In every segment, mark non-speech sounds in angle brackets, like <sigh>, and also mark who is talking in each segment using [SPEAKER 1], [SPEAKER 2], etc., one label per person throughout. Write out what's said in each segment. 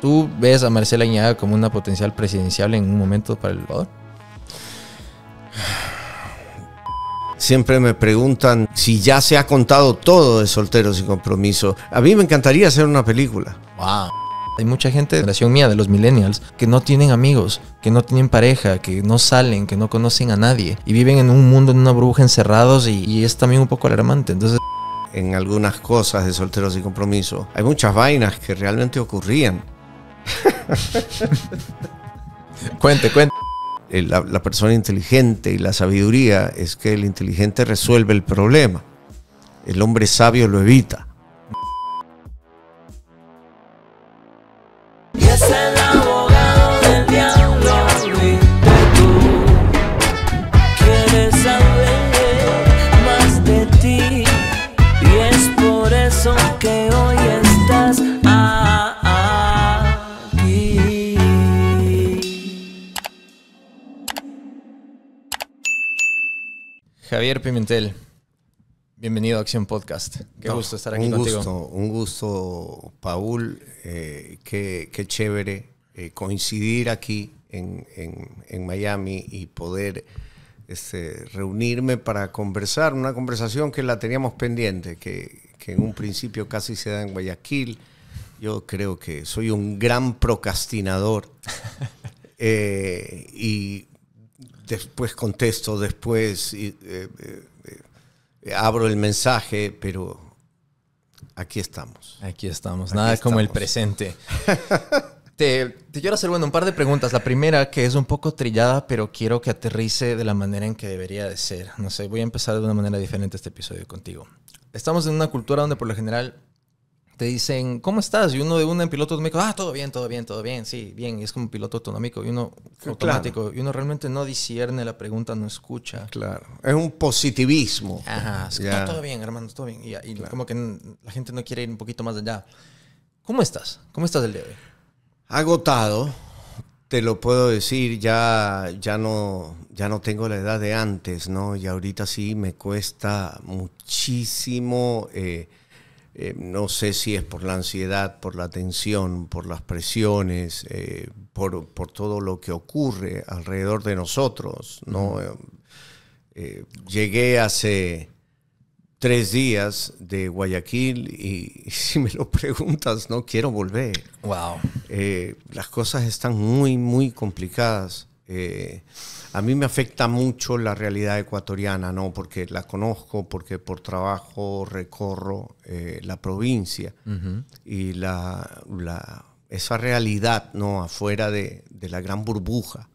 [SPEAKER 1] ¿Tú ves a Marcela Iñaga como una potencial presidencial en un momento para El valor
[SPEAKER 2] Siempre me preguntan si ya se ha contado todo de Solteros y Compromiso. A mí me encantaría hacer una película. Hay mucha
[SPEAKER 1] gente de la generación mía, de los millennials, que no tienen amigos, que no tienen pareja, que no salen, que no
[SPEAKER 2] conocen a nadie y viven en un mundo, en una burbuja encerrados y, es también un poco alarmante. Entonces, en algunas cosas de solteros y compromiso, hay muchas vainas que realmente ocurrían <laughs> cuente, cuente. Eh, la, la, persona inteligente y la sabiduría es que el inteligente resuelve el problema. El hombre sabio lo evita.
[SPEAKER 1] Javier Pimentel, bienvenido a Acción
[SPEAKER 2] Podcast. Qué gusto estar aquí un Gusto, un gusto, Paul. Eh, qué, chévere eh, coincidir aquí en, Miami y poder este, reunirme para conversar, una conversación que la teníamos pendiente, que, en un principio casi se da en Guayaquil. Yo creo que soy un gran procrastinador. <laughs> Eh, y después contesto, después eh, eh, eh, abro el mensaje, pero aquí estamos. Aquí
[SPEAKER 1] estamos, nada como el presente. <laughs> te, quiero hacer bueno, un par de preguntas. La primera, que es un poco trillada, pero quiero que aterrice de la manera en que debería de ser. No sé, voy a empezar de una manera diferente este episodio contigo. Estamos en una cultura donde por lo general te dicen, ¿cómo estás? Y uno de uno en piloto automático, ah, todo bien, todo bien, todo bien, sí, bien. Y es como piloto autonómico y uno automático. Y uno realmente no discierne la pregunta, no escucha. Claro.
[SPEAKER 2] Es un positivismo. Ajá. Es ah, todo
[SPEAKER 1] bien, hermano, todo bien. Y, como que la gente no quiere ir un poquito más allá.
[SPEAKER 2] ¿Cómo estás? ¿Cómo estás el día de hoy? Agotado. Te lo puedo decir, ya, ya, no, ya no tengo la edad de antes, ¿no? Y ahorita sí me cuesta muchísimo eh, eh, no sé si es por la ansiedad, por la tensión, por las presiones, eh, por, todo lo que ocurre alrededor de nosotros. ¿no? Eh, llegué hace tres días de Guayaquil y, y, <laughs> si me lo preguntas, no quiero volver. Wow. las cosas están muy, muy complicadas. Eh, a mí me afecta mucho la realidad ecuatoriana, ¿no? Porque la conozco, porque por trabajo recorro eh, la provincia y la, esa realidad, ¿no? Afuera de, la gran burbuja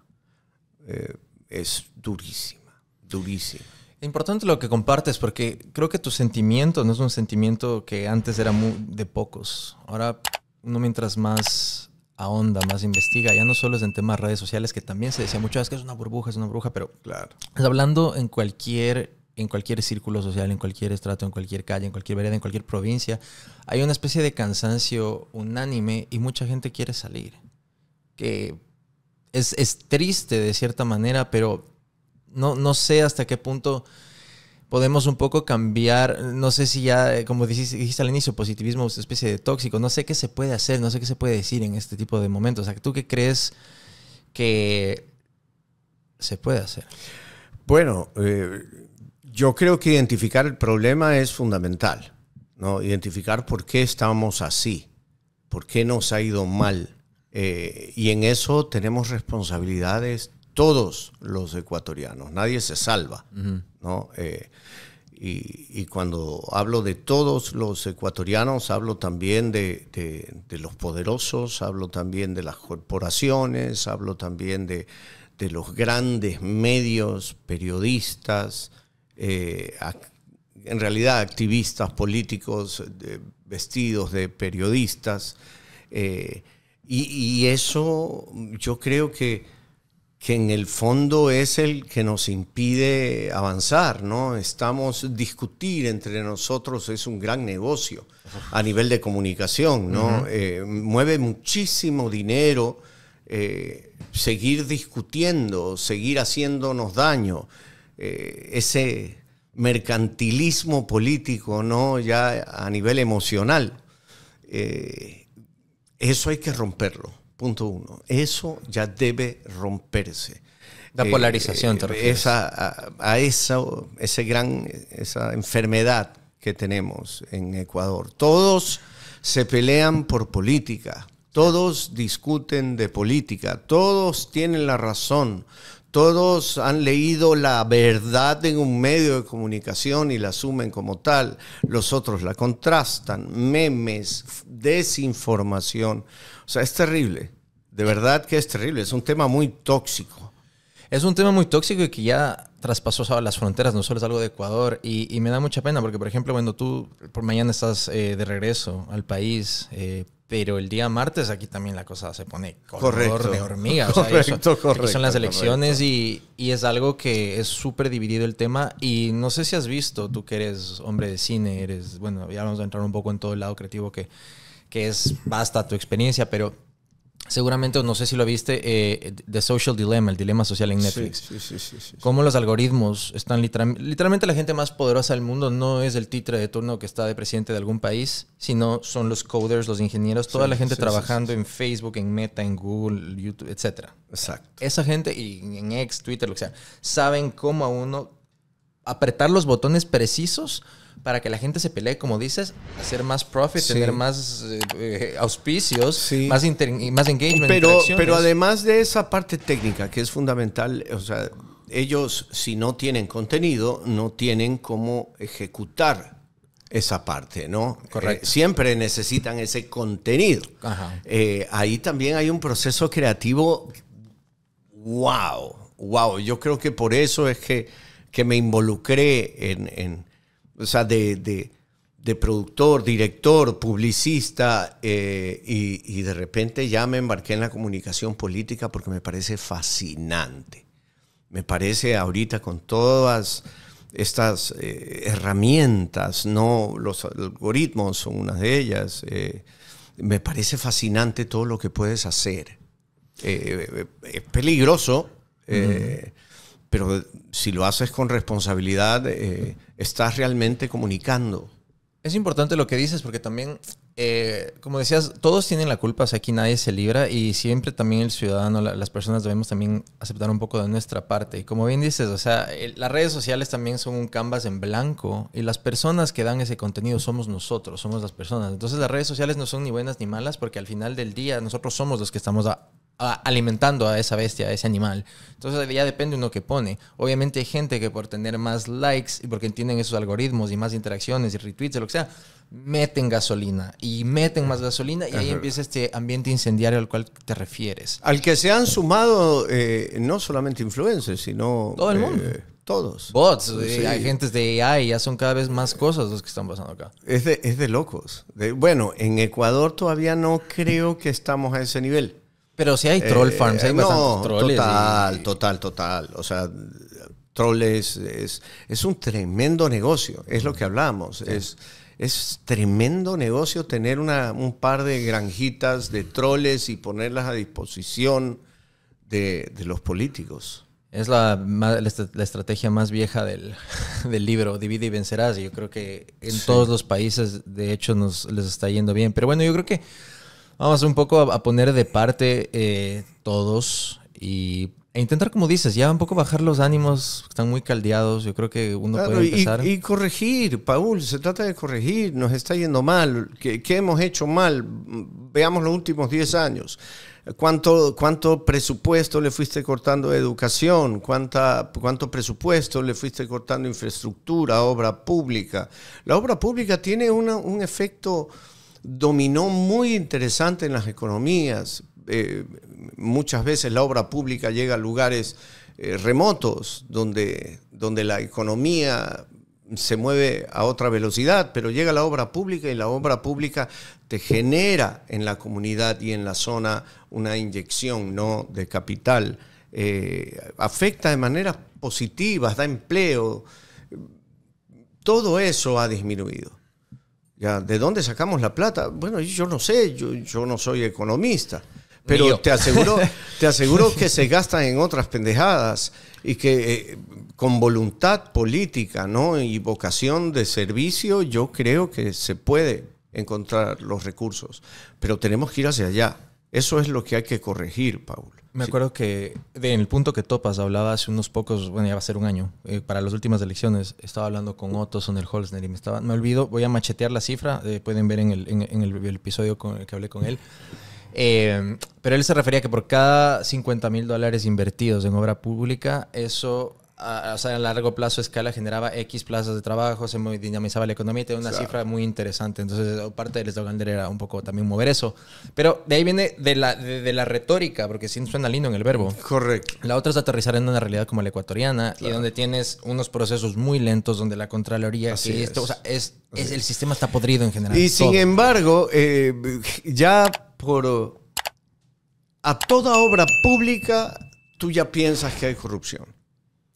[SPEAKER 2] eh, es durísima, durísima. Importante
[SPEAKER 1] lo que compartes porque creo que tu sentimiento no es un sentimiento que antes era de pocos. Ahora no mientras más ahonda, más investiga, ya no solo es en temas de redes sociales, que también se decía muchas ah, veces que es una burbuja, es una burbuja, pero claro. Pues, hablando en cualquier, en cualquier círculo social, en cualquier estrato, en cualquier calle, en cualquier vereda, en cualquier provincia, hay una especie de cansancio unánime y mucha gente quiere salir. Que es, triste de cierta manera, pero no, no sé hasta qué punto podemos un poco cambiar, no sé si ya, eh, como dijiste, al inicio, positivismo es una especie de tóxico, no sé qué se puede hacer, no sé qué se puede decir en este tipo de momentos. O sea, ¿tú qué crees que se puede hacer?
[SPEAKER 2] Bueno, eh, yo creo que identificar el problema es fundamental, ¿no? Identificar por qué estamos así, por qué nos ha ido mal. Eh, y en eso tenemos responsabilidades todos los ecuatorianos, nadie se salva, ¿no? Eh, y, cuando hablo de todos los ecuatorianos, hablo también de, los poderosos, hablo también de las corporaciones, hablo también de, los grandes medios, periodistas, eh, en realidad activistas políticos vestidos de periodistas. Eh, y, eso yo creo que que en el fondo es el que nos impide avanzar, ¿no? Estamos discutir entre nosotros es un gran negocio a nivel de comunicación, ¿no? Eh, mueve muchísimo dinero eh, seguir discutiendo, seguir haciéndonos daño. Eh, ese mercantilismo político, ¿no? Ya a nivel emocional. eso hay que romperlo. Punto uno. Eso ya debe romperse. La eh, polarización, eh, te a, a esa, ese gran, esa enfermedad que tenemos en Ecuador. Todos se pelean por política, todos discuten de política, todos tienen la razón, todos han leído la verdad en un medio de comunicación y la asumen como tal, los otros la contrastan, memes, desinformación. O sea, es terrible. De verdad que es terrible. Es un tema muy tóxico. Es un tema muy tóxico y
[SPEAKER 1] que ya traspasó las fronteras, no solo es algo de Ecuador. Y, me da mucha pena porque, por ejemplo, cuando tú por mañana estás eh, de regreso al país, eh, pero el día martes aquí también la cosa se pone color correcto. de hormiga. correcto, correcto, son las elecciones y, y, es algo que es súper dividido el tema. Y no sé si has visto, tú que eres hombre de cine, eres, bueno, ya vamos a entrar un poco en todo el lado creativo que que es basta tu experiencia, pero seguramente, no sé si lo viste, eh, The Social Dilemma, el dilema social en Netflix. Sí, sí, sí, Cómo los algoritmos están literalmente la gente más poderosa del mundo no es el titre de turno que está de presidente de algún país, sino son los coders, los ingenieros, toda la gente trabajando en Facebook, en Meta, en Google, YouTube, etc. Exacto. Esa gente, y en X, Twitter, lo que sea, saben cómo a uno apretar los botones precisos para que la gente se pelee, como dices, hacer más profit, tener más eh, eh, auspicios, más, inter engagement. Pero, pero
[SPEAKER 2] además de esa parte técnica que es fundamental, o sea, ellos si no tienen contenido, no tienen cómo ejecutar esa parte, ¿no? Correcto. Eh, siempre necesitan ese contenido. ahí también hay un proceso creativo, wow, wow. Yo creo que por eso es que, que me involucré en o sea, de, productor, director, publicista, eh, y, de repente ya me embarqué en la comunicación política porque me parece fascinante. Me parece ahorita con todas estas eh, herramientas, no los algoritmos son una de ellas, eh, me parece fascinante todo lo que puedes hacer. es peligroso pero si lo haces con responsabilidad, eh, estás realmente comunicando.
[SPEAKER 1] Es importante lo que dices porque también,
[SPEAKER 2] eh, como decías, todos tienen la culpa, o sea, aquí nadie se libra
[SPEAKER 1] y siempre también el ciudadano, las personas debemos también aceptar un poco de nuestra parte. Y como bien dices, o sea, las redes sociales también son un canvas en blanco y las personas que dan ese contenido somos nosotros, somos las personas. Entonces las redes sociales no son ni buenas ni malas porque al final del día nosotros somos los que estamos a, alimentando a esa bestia, a ese animal. Entonces ya depende uno que pone. Obviamente hay gente que por tener más likes y porque entienden esos algoritmos y más interacciones y retweets lo que sea, meten gasolina y meten más gasolina y ahí empieza este ambiente incendiario al cual te refieres.
[SPEAKER 2] Al que se han sumado eh, no solamente influencers, sino... Todo el eh, mundo. todos.
[SPEAKER 1] Bots, eh, hay agentes de AI, ya son cada vez más cosas los que están pasando acá.
[SPEAKER 2] Es de, locos. bueno, en Ecuador todavía no creo que estamos a ese nivel. Pero si hay troll eh, farms, hay no, trolls. Total, total, total. O sea, trolls es, es, un tremendo negocio, es lo que hablamos. Es, es tremendo negocio tener un par de granjitas de troles y ponerlas a disposición de, los políticos. Es la,
[SPEAKER 1] estrategia más vieja del, <laughs> libro, Divide y Vencerás. yo creo que en todos los países, de hecho, nos, les está yendo bien. Pero bueno, yo creo que Vamos un poco a, poner de parte eh, todos y e intentar, como dices, ya un poco bajar los ánimos,
[SPEAKER 2] están muy caldeados, yo creo que uno puede empezar. Y, corregir, Paul, se trata de corregir, nos está yendo mal, ¿qué, hemos hecho mal? Veamos los últimos 10 años. ¿Cuánto, ¿Cuánto presupuesto le fuiste cortando a educación? ¿Cuánta, ¿Cuánto presupuesto le fuiste cortando infraestructura, obra pública? La obra pública tiene un efecto dominó muy interesante en las economías. Eh, muchas veces la obra pública llega a lugares eh, remotos donde, donde la economía se mueve a otra velocidad, pero llega la obra pública y la obra pública te genera en la comunidad y en la zona una inyección ¿no? de capital. Eh, afecta de maneras positivas, da empleo. Todo eso ha disminuido. ¿De dónde sacamos la plata? Bueno, yo no sé, yo, no soy economista, pero te aseguro, <laughs> te aseguro que se gastan en otras pendejadas y que eh, con voluntad política y vocación de servicio yo creo que se puede encontrar los recursos, pero tenemos que ir hacia allá. Eso es lo que hay que corregir, Paul. Me acuerdo que en el punto que topas hablaba hace unos pocos, bueno,
[SPEAKER 1] ya va a ser un año, eh, para las últimas elecciones, estaba hablando con Otto el Holzner y me estaba, me olvido, voy a machetear la cifra, eh, pueden ver en el, el, episodio con el que hablé con él. Eh, pero él se refería que por cada 50 mil dólares invertidos en obra pública, eso a, o sea, a largo plazo escala generaba X plazas de trabajo, se dinamizaba la economía y tenía una cifra muy interesante. Entonces, parte del eslogan era un poco también mover eso. Pero de ahí viene de la, de, la retórica, porque sí suena lindo en el verbo. Correcto. La otra es aterrizar en una realidad como la ecuatoriana y donde tienes unos procesos muy lentos, donde la Contraloría, esto, o sea, es, el sistema está podrido en general. Y sin
[SPEAKER 2] embargo, eh, ya por. A toda obra pública tú ya piensas que hay corrupción.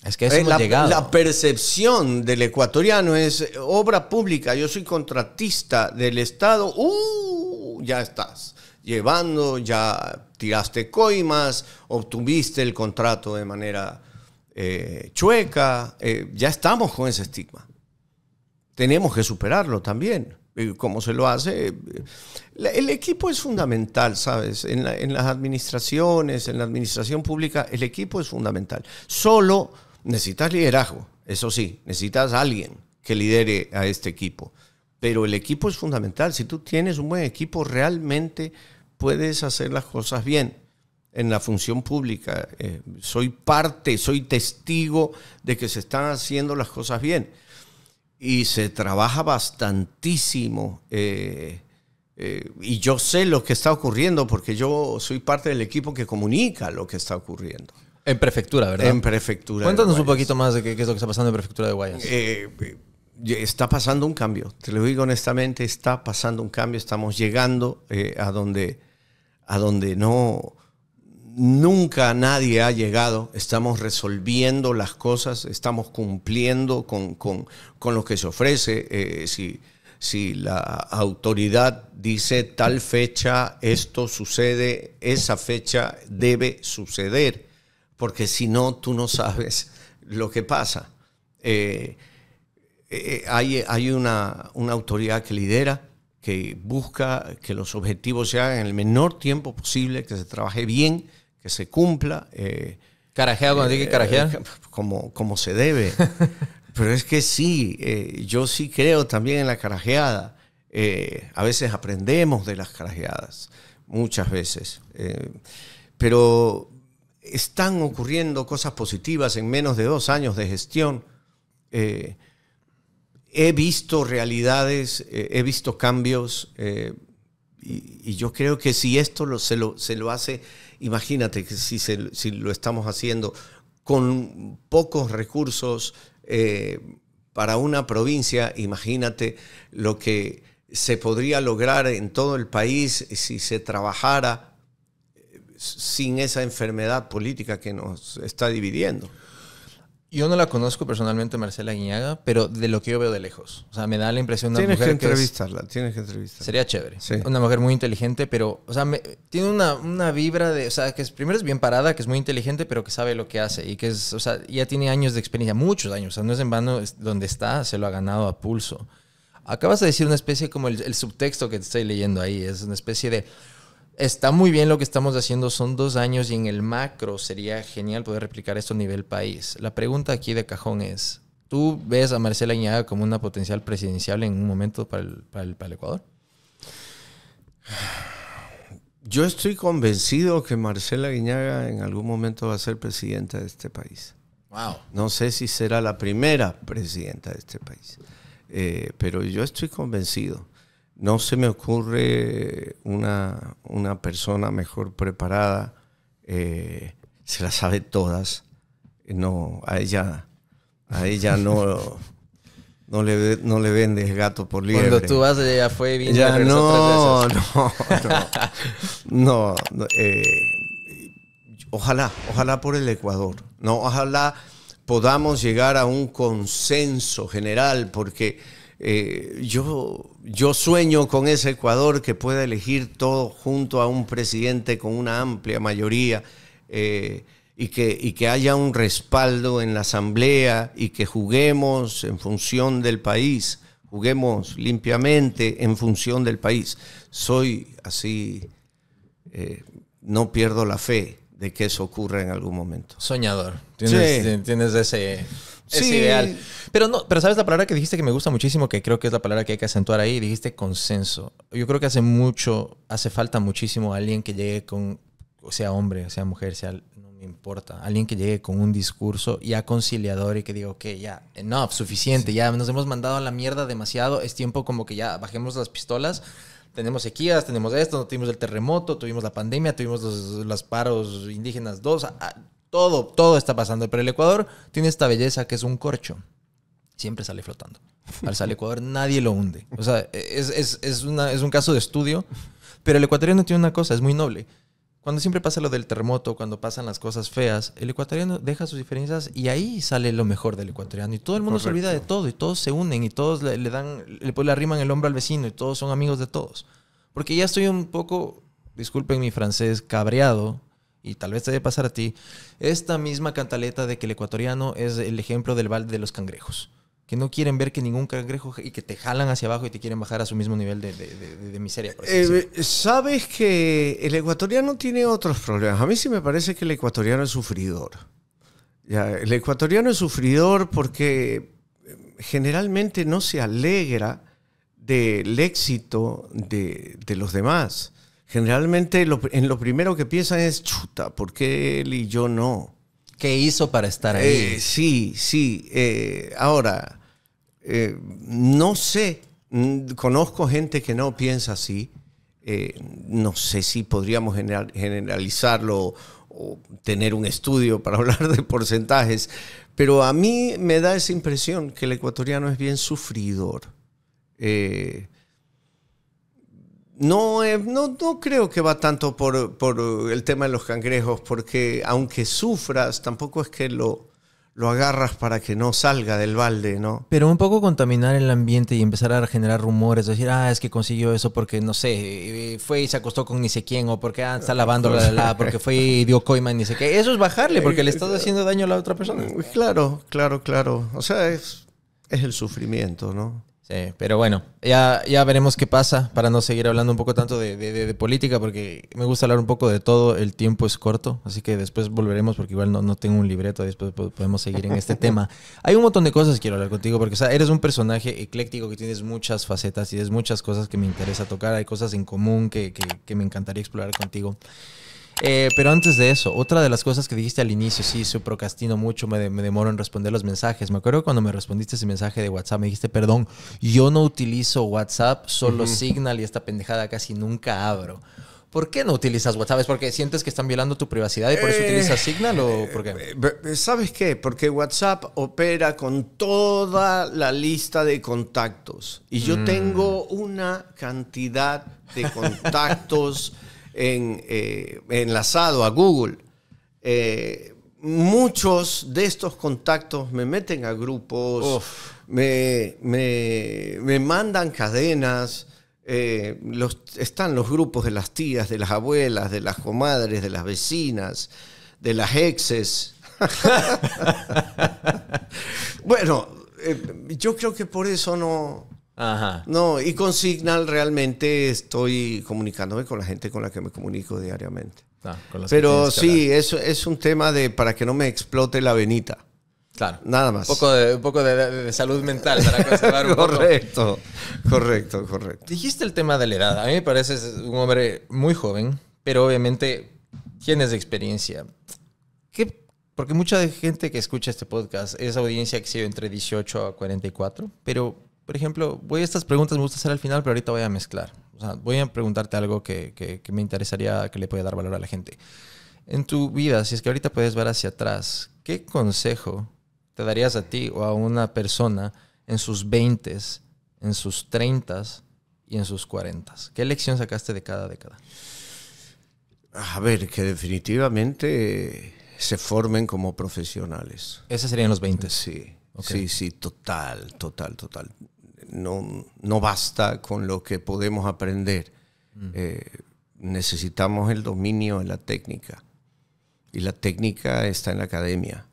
[SPEAKER 2] Es que es eh, la, percepción del ecuatoriano es obra pública, yo soy contratista del Estado, ¡uh! Ya estás llevando, ya tiraste coimas, obtuviste el contrato de manera eh, chueca, eh, ya estamos con ese estigma. Tenemos que superarlo también. ¿Cómo se lo hace? El equipo es fundamental, ¿sabes? En, en las administraciones, en la administración pública, el equipo es fundamental. Solo necesitas liderazgo, eso sí, necesitas alguien que lidere a este equipo. Pero el equipo es fundamental. Si tú tienes un buen equipo, realmente puedes hacer las cosas bien en la función pública. Eh, soy parte, soy testigo de que se están haciendo las cosas bien. Y se trabaja bastantísimo. Eh, eh, y yo sé lo que está ocurriendo porque yo soy parte del equipo que comunica lo que está ocurriendo. En prefectura, ¿verdad? En prefectura. Cuéntanos un poquito más de qué, es lo que está pasando en prefectura de Guayas. Eh, eh, está pasando un cambio, te lo digo honestamente, está pasando un cambio, estamos llegando eh, a, donde, a donde no... Nunca nadie ha llegado, estamos resolviendo las cosas, estamos cumpliendo con, lo que se ofrece. si, si la autoridad dice tal fecha, esto sucede, esa fecha debe suceder porque si no, tú no sabes lo que pasa. Eh, eh, hay, hay una, una, autoridad que lidera, que busca que los objetivos se hagan en el menor tiempo posible, que se trabaje bien, que se cumpla. Eh, ¿Carajeado cuando eh, que carajear? Eh, como, como se debe. <laughs> Pero es que sí, yo sí creo también en la carajeada. a veces aprendemos de las carajeadas, muchas veces. pero están ocurriendo cosas positivas en menos de dos años de gestión. Eh, he visto realidades, eh, he visto cambios eh, y, yo creo que si esto se, lo, hace, imagínate que si, si, lo estamos haciendo con pocos recursos para una provincia, imagínate lo que se podría lograr en todo el país si se trabajara sin esa enfermedad política que nos está dividiendo.
[SPEAKER 1] Yo no la conozco personalmente, Marcela Guiñaga, pero de lo que yo veo de lejos. O sea, me da la impresión de una tienes mujer. Que entrevistarla, tienes que entrevistarla. Sería chévere. Una mujer muy inteligente, pero. O sea, tiene una, vibra de. O sea, que es, primero es bien parada, que es muy inteligente, pero que sabe lo que hace. Y que es. O sea, ya tiene años de experiencia, muchos años. O sea, no es en vano donde está, se lo ha ganado a pulso. Acabas de decir una especie como el, el subtexto que te estoy leyendo ahí. Es una especie de está muy bien lo que estamos haciendo, son dos años y en el macro sería genial poder replicar esto a nivel país. La pregunta aquí de cajón es, ¿tú ves a Marcela Iñaga como una potencial presidencial en un momento para el, Ecuador?
[SPEAKER 2] Yo estoy convencido que Marcela Guiñaga en algún momento va a ser presidenta de este país. Wow. No sé si será la primera presidenta de este país, eh, pero yo estoy convencido. No se me ocurre una, una persona mejor preparada, eh, se la sabe todas. No, a ella, a ella no, no, le, no le vendes gato por liebre. Cuando tú vas, ella fue bien. Ya, no, no, no, eh, ojalá, ojalá por el Ecuador. No, ojalá podamos llegar a un consenso general, porque eh, yo, yo sueño con ese Ecuador que pueda elegir todo junto a un presidente con una amplia mayoría eh, y, que, y que haya un respaldo en la asamblea y que juguemos en función del país, juguemos limpiamente en función del país. Soy así, eh, no pierdo la fe de que eso ocurra en algún momento.
[SPEAKER 1] Soñador, tienes, tienes ese es ideal. Pero no, pero sabes la palabra que dijiste que me gusta muchísimo, que creo que es la palabra que hay que acentuar ahí, dijiste consenso. Yo creo que hace mucho, hace falta muchísimo alguien que llegue con, sea hombre, sea mujer, sea, no me importa, alguien que llegue con un discurso ya conciliador y que diga, ok, ya, no suficiente, ya nos hemos mandado a la mierda demasiado, es tiempo como que ya bajemos las pistolas tenemos sequías, tenemos esto, tuvimos el terremoto, tuvimos la pandemia, tuvimos los, los paros indígenas dos. Todo, todo está pasando. Pero el Ecuador tiene esta belleza que es un corcho. Siempre sale flotando. Al salir Ecuador <laughs> nadie lo hunde. O sea, es, es, un caso de estudio. Pero el ecuatoriano tiene una cosa, es muy noble. Cuando siempre pasa lo del terremoto, cuando pasan las cosas feas, el ecuatoriano deja sus diferencias y ahí sale lo mejor del ecuatoriano. Y todo el mundo se olvida de todo y todos se unen y todos le, dan, le, pues le arriman el hombro al vecino y todos son amigos de todos. Porque ya estoy un poco, disculpen mi francés, cabreado y tal vez te debe pasar a ti, esta misma cantaleta de que el ecuatoriano es el ejemplo del balde de los cangrejos. Que no quieren ver que ningún cangrejo y que te jalan hacia abajo y te quieren bajar a su mismo nivel de, miseria.
[SPEAKER 2] Eh, sabes que el ecuatoriano tiene otros problemas. A mí sí me parece que el ecuatoriano es sufridor. Ya, el ecuatoriano es sufridor porque eh, generalmente no se alegra del éxito de, de los demás generalmente lo, en lo primero que piensan es, chuta, ¿por qué él y yo no? ¿Qué hizo para estar eh, ahí? sí, sí. Eh, ahora, eh, no sé, conozco gente que no piensa así. no sé si podríamos generalizarlo o tener un estudio para <laughs> hablar de porcentajes, pero a mí me da esa impresión que el ecuatoriano es bien sufridor. Eh, no, eh, no, no, creo que va tanto por, el tema de los cangrejos, porque aunque sufras, tampoco es que lo, lo agarras para que no salga del balde, ¿no?
[SPEAKER 1] Pero un poco contaminar el ambiente y empezar a generar rumores, decir, ah, es que consiguió eso porque, no sé, eh, fue y se acostó con ni sé quién, o porque ah, está lavando la, la, porque fue y dio coima ni
[SPEAKER 2] sé qué. Eso es bajarle, porque le estás haciendo daño a la otra persona. Claro, claro, claro. O sea, es, es el sufrimiento, ¿no? pero bueno, ya,
[SPEAKER 1] ya veremos qué pasa para no seguir hablando un poco tanto de, de, política, porque me gusta hablar un poco de todo, el tiempo es corto, así que después volveremos, porque igual no, no tengo un libreto, después podemos seguir en este tema. <laughs> Hay un montón de cosas que quiero hablar contigo, porque eres un personaje ecléctico que tienes muchas facetas, y tienes muchas cosas que me interesa tocar, hay cosas en común que, que, que me encantaría explorar contigo. Eh, pero antes de eso, otra de las cosas que dijiste al inicio, sí, se procrastino mucho, me, demoro en responder los mensajes. Me acuerdo cuando me respondiste ese mensaje de WhatsApp, me dijiste, perdón, yo no utilizo WhatsApp, solo Signal y esta pendejada casi nunca abro. ¿Por qué no utilizas WhatsApp? ¿Es porque sientes
[SPEAKER 2] que están violando tu privacidad y por eso eh, utilizas Signal o eh, por qué? ¿Sabes qué? Porque WhatsApp opera con toda la lista de contactos y yo mm. tengo una cantidad de contactos. <laughs> Eh, enlazado a Google, eh, muchos de estos contactos me meten a grupos, me, mandan cadenas. Eh, están los grupos de las tías, de las abuelas, de las comadres, de las vecinas, de las exes. <laughs> bueno, yo creo que por eso no, Ajá. No, y con Signal realmente estoy comunicándome con la gente con la que me comunico diariamente. Ah, con Pero sí, es, es un tema de para que no me explote la venita. Claro. Nada más. Un poco
[SPEAKER 1] de, un poco de, salud mental para conservar un <laughs> correcto, poco. correcto, correcto. Dijiste el tema de la edad. A mí me parece un hombre muy joven, pero obviamente tienes experiencia. ¿Qué, porque mucha gente que escucha este podcast es audiencia que sigue entre 18 a 44, pero por ejemplo, voy a estas preguntas, me gusta hacer al final, pero ahorita voy a mezclar. O sea, voy a preguntarte algo que, me interesaría, que le pueda dar valor a la gente. En tu vida, si es que ahorita puedes ver hacia atrás, ¿qué consejo te darías a ti o a una persona en sus 20, en sus 30 y en sus 40? ¿Qué lección sacaste de cada década?
[SPEAKER 2] A ver, que definitivamente se formen como profesionales. Ese serían los 20. Sí. Sí, sí, total, total, total no, no basta con lo que podemos aprender. Mm. Eh, necesitamos el dominio en la técnica. Y la técnica está en la academia.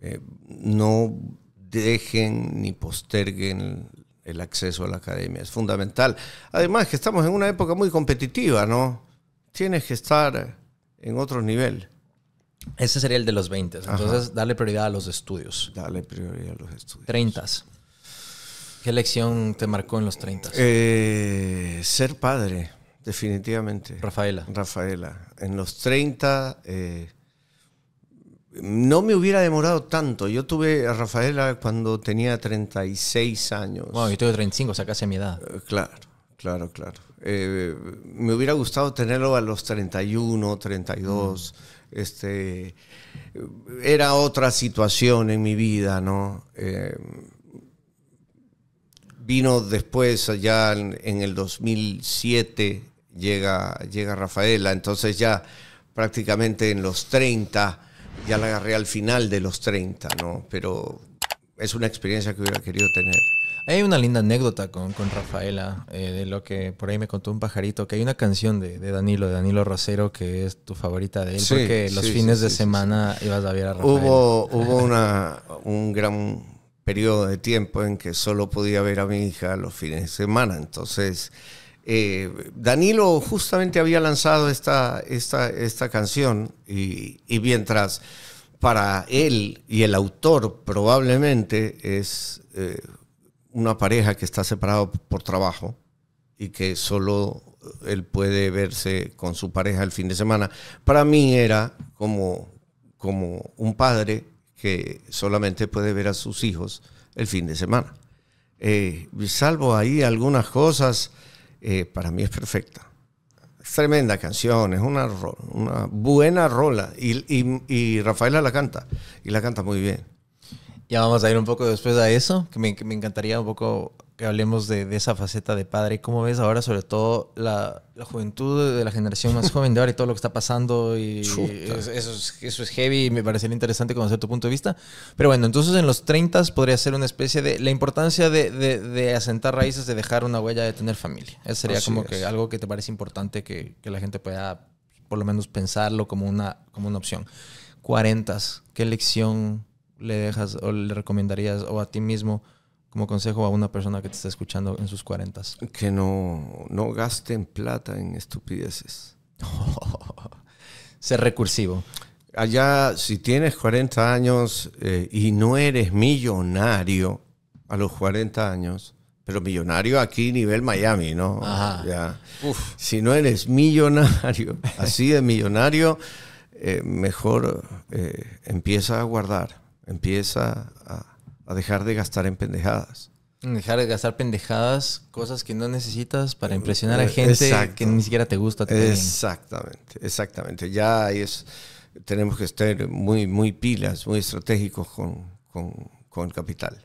[SPEAKER 2] Eh, no dejen ni posterguen el acceso a la academia. Es fundamental. Además que estamos en una época muy competitiva, ¿no? Tienes que estar en otro nivel. Ese sería el de los 20. Entonces, dale prioridad a los estudios. Dale prioridad a los estudios. 30. ¿Qué lección te marcó en los 30? Eh, ser padre, definitivamente. Rafaela. Rafaela. En los 30 eh, no me hubiera demorado tanto. Yo tuve a Rafaela cuando tenía 36 años. Bueno, yo tuve 35, o sea, casi a mi edad. Eh, claro, claro, claro. me hubiera gustado tenerlo a los 31, 32. Mm. Este, era otra situación en mi vida, ¿no? Vino después, allá en, el 2007, llega, llega Rafaela, entonces ya prácticamente en los 30, ya la agarré al final de los 30, ¿no? Pero es una experiencia que hubiera querido tener.
[SPEAKER 1] Hay una linda anécdota con, Rafaela, eh, de lo que por ahí me contó un pajarito, que hay una canción de, Danilo, de Danilo Rosero, que es tu favorita de él, porque los fines de semana ibas a ver a Rafaela. Hubo, <laughs> hubo una,
[SPEAKER 2] un gran periodo de tiempo en que solo podía ver a mi hija los fines de semana. Entonces, eh, Danilo justamente había lanzado esta, esta, esta canción y, mientras para él y el autor probablemente es eh, una pareja que está separada por trabajo y que solo él puede verse con su pareja el fin de semana, para mí era como, como un padre que solamente puede ver a sus hijos el fin de semana. Eh, salvo ahí algunas cosas, eh, para mí es perfecta. Es tremenda canción, es una, buena rola. Y, y, Rafaela la canta, y la canta muy bien. Ya vamos a ir un poco después a eso, que me, que me encantaría un poco que hablemos de, esa faceta de
[SPEAKER 1] padre. ¿Cómo ves ahora, sobre todo, la, juventud de la generación más joven de ahora y todo lo que está pasando? Y eso, es, eso es heavy y me parecería interesante conocer tu punto de vista. Pero bueno, entonces en los 30 podría ser una especie de la importancia de, asentar raíces, de dejar una huella, de tener familia. Eso sería como que algo que te parece importante que, la gente pueda, por lo menos, pensarlo como una, como una opción. 40, ¿qué lección le dejas o le recomendarías o a ti mismo? como consejo a una persona que te está escuchando en sus cuarentas?
[SPEAKER 2] Que no, no gasten plata en estupideces. Ser <laughs> recursivo. Allá, si tienes 40 años eh, y no eres millonario a los 40 años, pero millonario aquí nivel Miami, ¿no? Ya. Si no eres millonario, <laughs> así de millonario, eh, mejor eh, empieza a guardar, empieza a a dejar de gastar en pendejadas.
[SPEAKER 1] Dejar de gastar pendejadas, cosas que no necesitas para eh, impresionar a eh, gente que ni siquiera te gusta.
[SPEAKER 2] Exactamente, exactamente. Ya es, tenemos que estar muy, muy pilas, muy estratégicos con, con capital.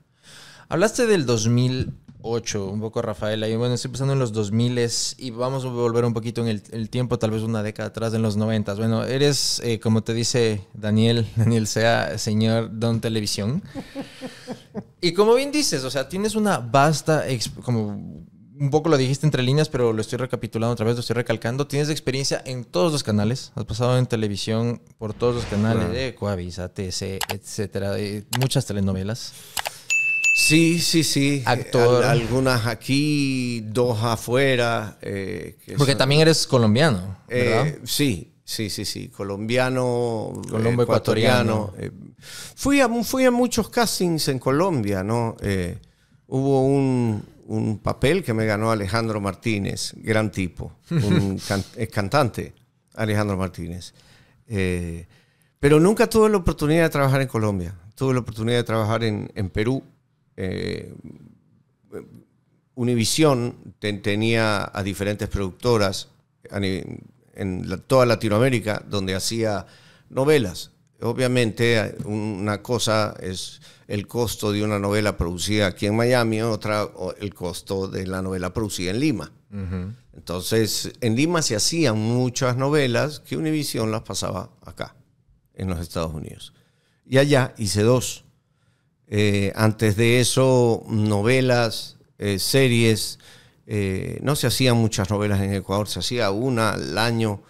[SPEAKER 2] Hablaste del 2000 Ocho, un poco Rafael, ahí bueno, estoy
[SPEAKER 1] pensando en los 2000 y vamos a volver un poquito en el, tiempo, tal vez una década atrás, en los 90. Bueno, eres, eh, como te dice Daniel, <laughs> Daniel sea señor Don Televisión. Y como bien dices, o sea, tienes una vasta, como un poco lo dijiste entre líneas, pero lo estoy recapitulando otra vez, lo estoy recalcando. Tienes experiencia en todos los canales. Has pasado en televisión por todos los canales de Coavisa, TC, etcétera, muchas telenovelas.
[SPEAKER 2] Sí, sí, sí. Actor. algunas aquí, dos afuera. Eh, Porque también
[SPEAKER 1] eres colombiano.
[SPEAKER 2] Eh, ¿verdad? sí, sí, sí, sí. Colombiano, Colombo eh, ecuatoriano. fui, a, fui a muchos castings en Colombia, ¿no? hubo un, papel que me ganó Alejandro Martínez, gran tipo, Es <laughs> cantante, Alejandro Martínez. pero nunca tuve la oportunidad de trabajar en Colombia, tuve la oportunidad de trabajar en Perú eh, Univision tenía a diferentes productoras en, toda Latinoamérica donde hacía novelas. Obviamente una cosa es el costo de una novela producida aquí en Miami, otra el costo de la novela producida en Lima. Entonces, en Lima se hacían muchas novelas que Univision las pasaba acá, en los Estados Unidos. Y allá hice dos. Eh, antes de eso, novelas, eh, series. Eh, no se hacían muchas novelas en Ecuador, se hacía una al año.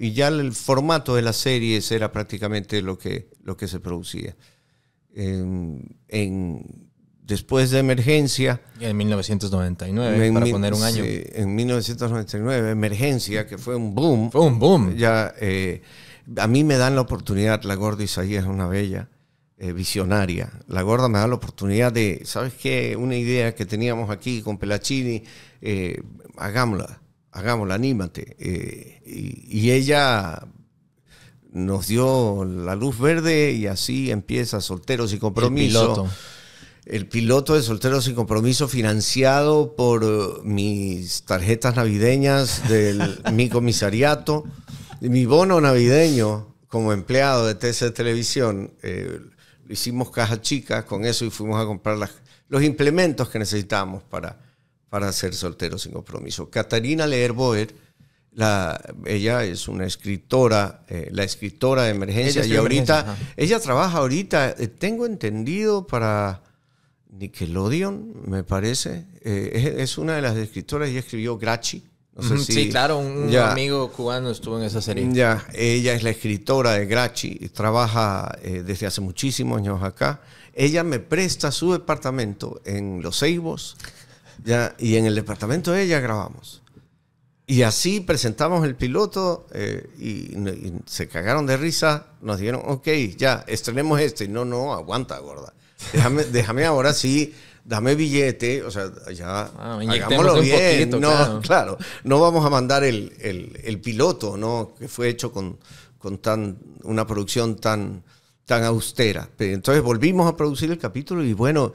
[SPEAKER 2] y ya el formato de las series era prácticamente lo que, lo que se producía. en, después de Emergencia. En 1999, para poner un año. en 1999, Emergencia, que fue un boom. Fue un boom. Ya, a mí me dan la oportunidad, la gorda Isaías es una bella eh, visionaria. La gorda me da la oportunidad de, ¿sabes qué? Una idea que teníamos aquí con Pelaccini. Eh, hagámosla, hagámosla, anímate. Eh, y, ella nos dio la luz verde y así empieza Solteros y Compromiso. El piloto. de Solteros y Compromiso financiado por mis tarjetas navideñas de <laughs> mi comisariato, mi bono navideño como empleado de TC Televisión hicimos caja chica con eso y fuimos a comprar los implementos que necesitábamos para, para ser solteros sin compromiso. Catarina Leerboer, la, ella es una escritora, eh, la escritora de emergencia, y ahorita, ella trabaja ahorita, eh, tengo entendido para Nickelodeon, me parece, eh, es, una de las escritoras, y escribió Grachi, sí, claro, un
[SPEAKER 1] amigo cubano estuvo en esa serie. Ya,
[SPEAKER 2] ella es la escritora de Grachi, trabaja eh, desde hace muchísimos años acá. Ella me presta su departamento en Los Seibos ya, y en el departamento de ella grabamos. Y así presentamos el piloto eh, y, se cagaron de risa. Nos dijeron, ok, ya, estrenemos este. No, no, aguanta, gorda. Déjame, déjame ahora sí dame billete, o sea, ya ah, hagámoslo bien. no, <laughs> claro. no vamos a mandar el, piloto, ¿no? Que fue hecho con, con tan, una producción tan, tan austera. Entonces volvimos a producir el capítulo y bueno,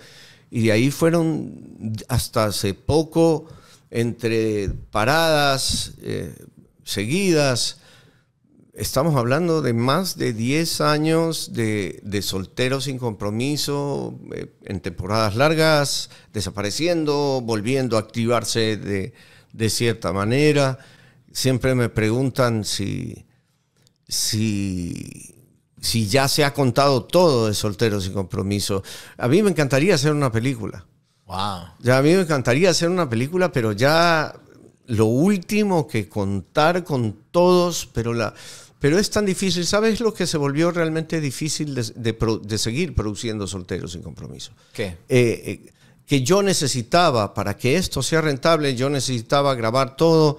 [SPEAKER 2] y ahí fueron hasta hace poco, entre paradas eh, seguidas, estamos hablando de más de 10 años de, de soltero sin compromiso, eh, en temporadas largas, desapareciendo, volviendo a activarse de, cierta manera. Siempre me preguntan si, si, si ya se ha contado todo de soltero sin compromiso. A mí me encantaría hacer una película. Wow. Ya a mí me encantaría hacer una película, pero ya lo último que contar con todos, pero la, pero es tan difícil, ¿sabes lo que se volvió realmente difícil de, seguir produciendo solteros sin compromiso? Eh, eh, que yo necesitaba, para que esto sea rentable, yo necesitaba grabar todo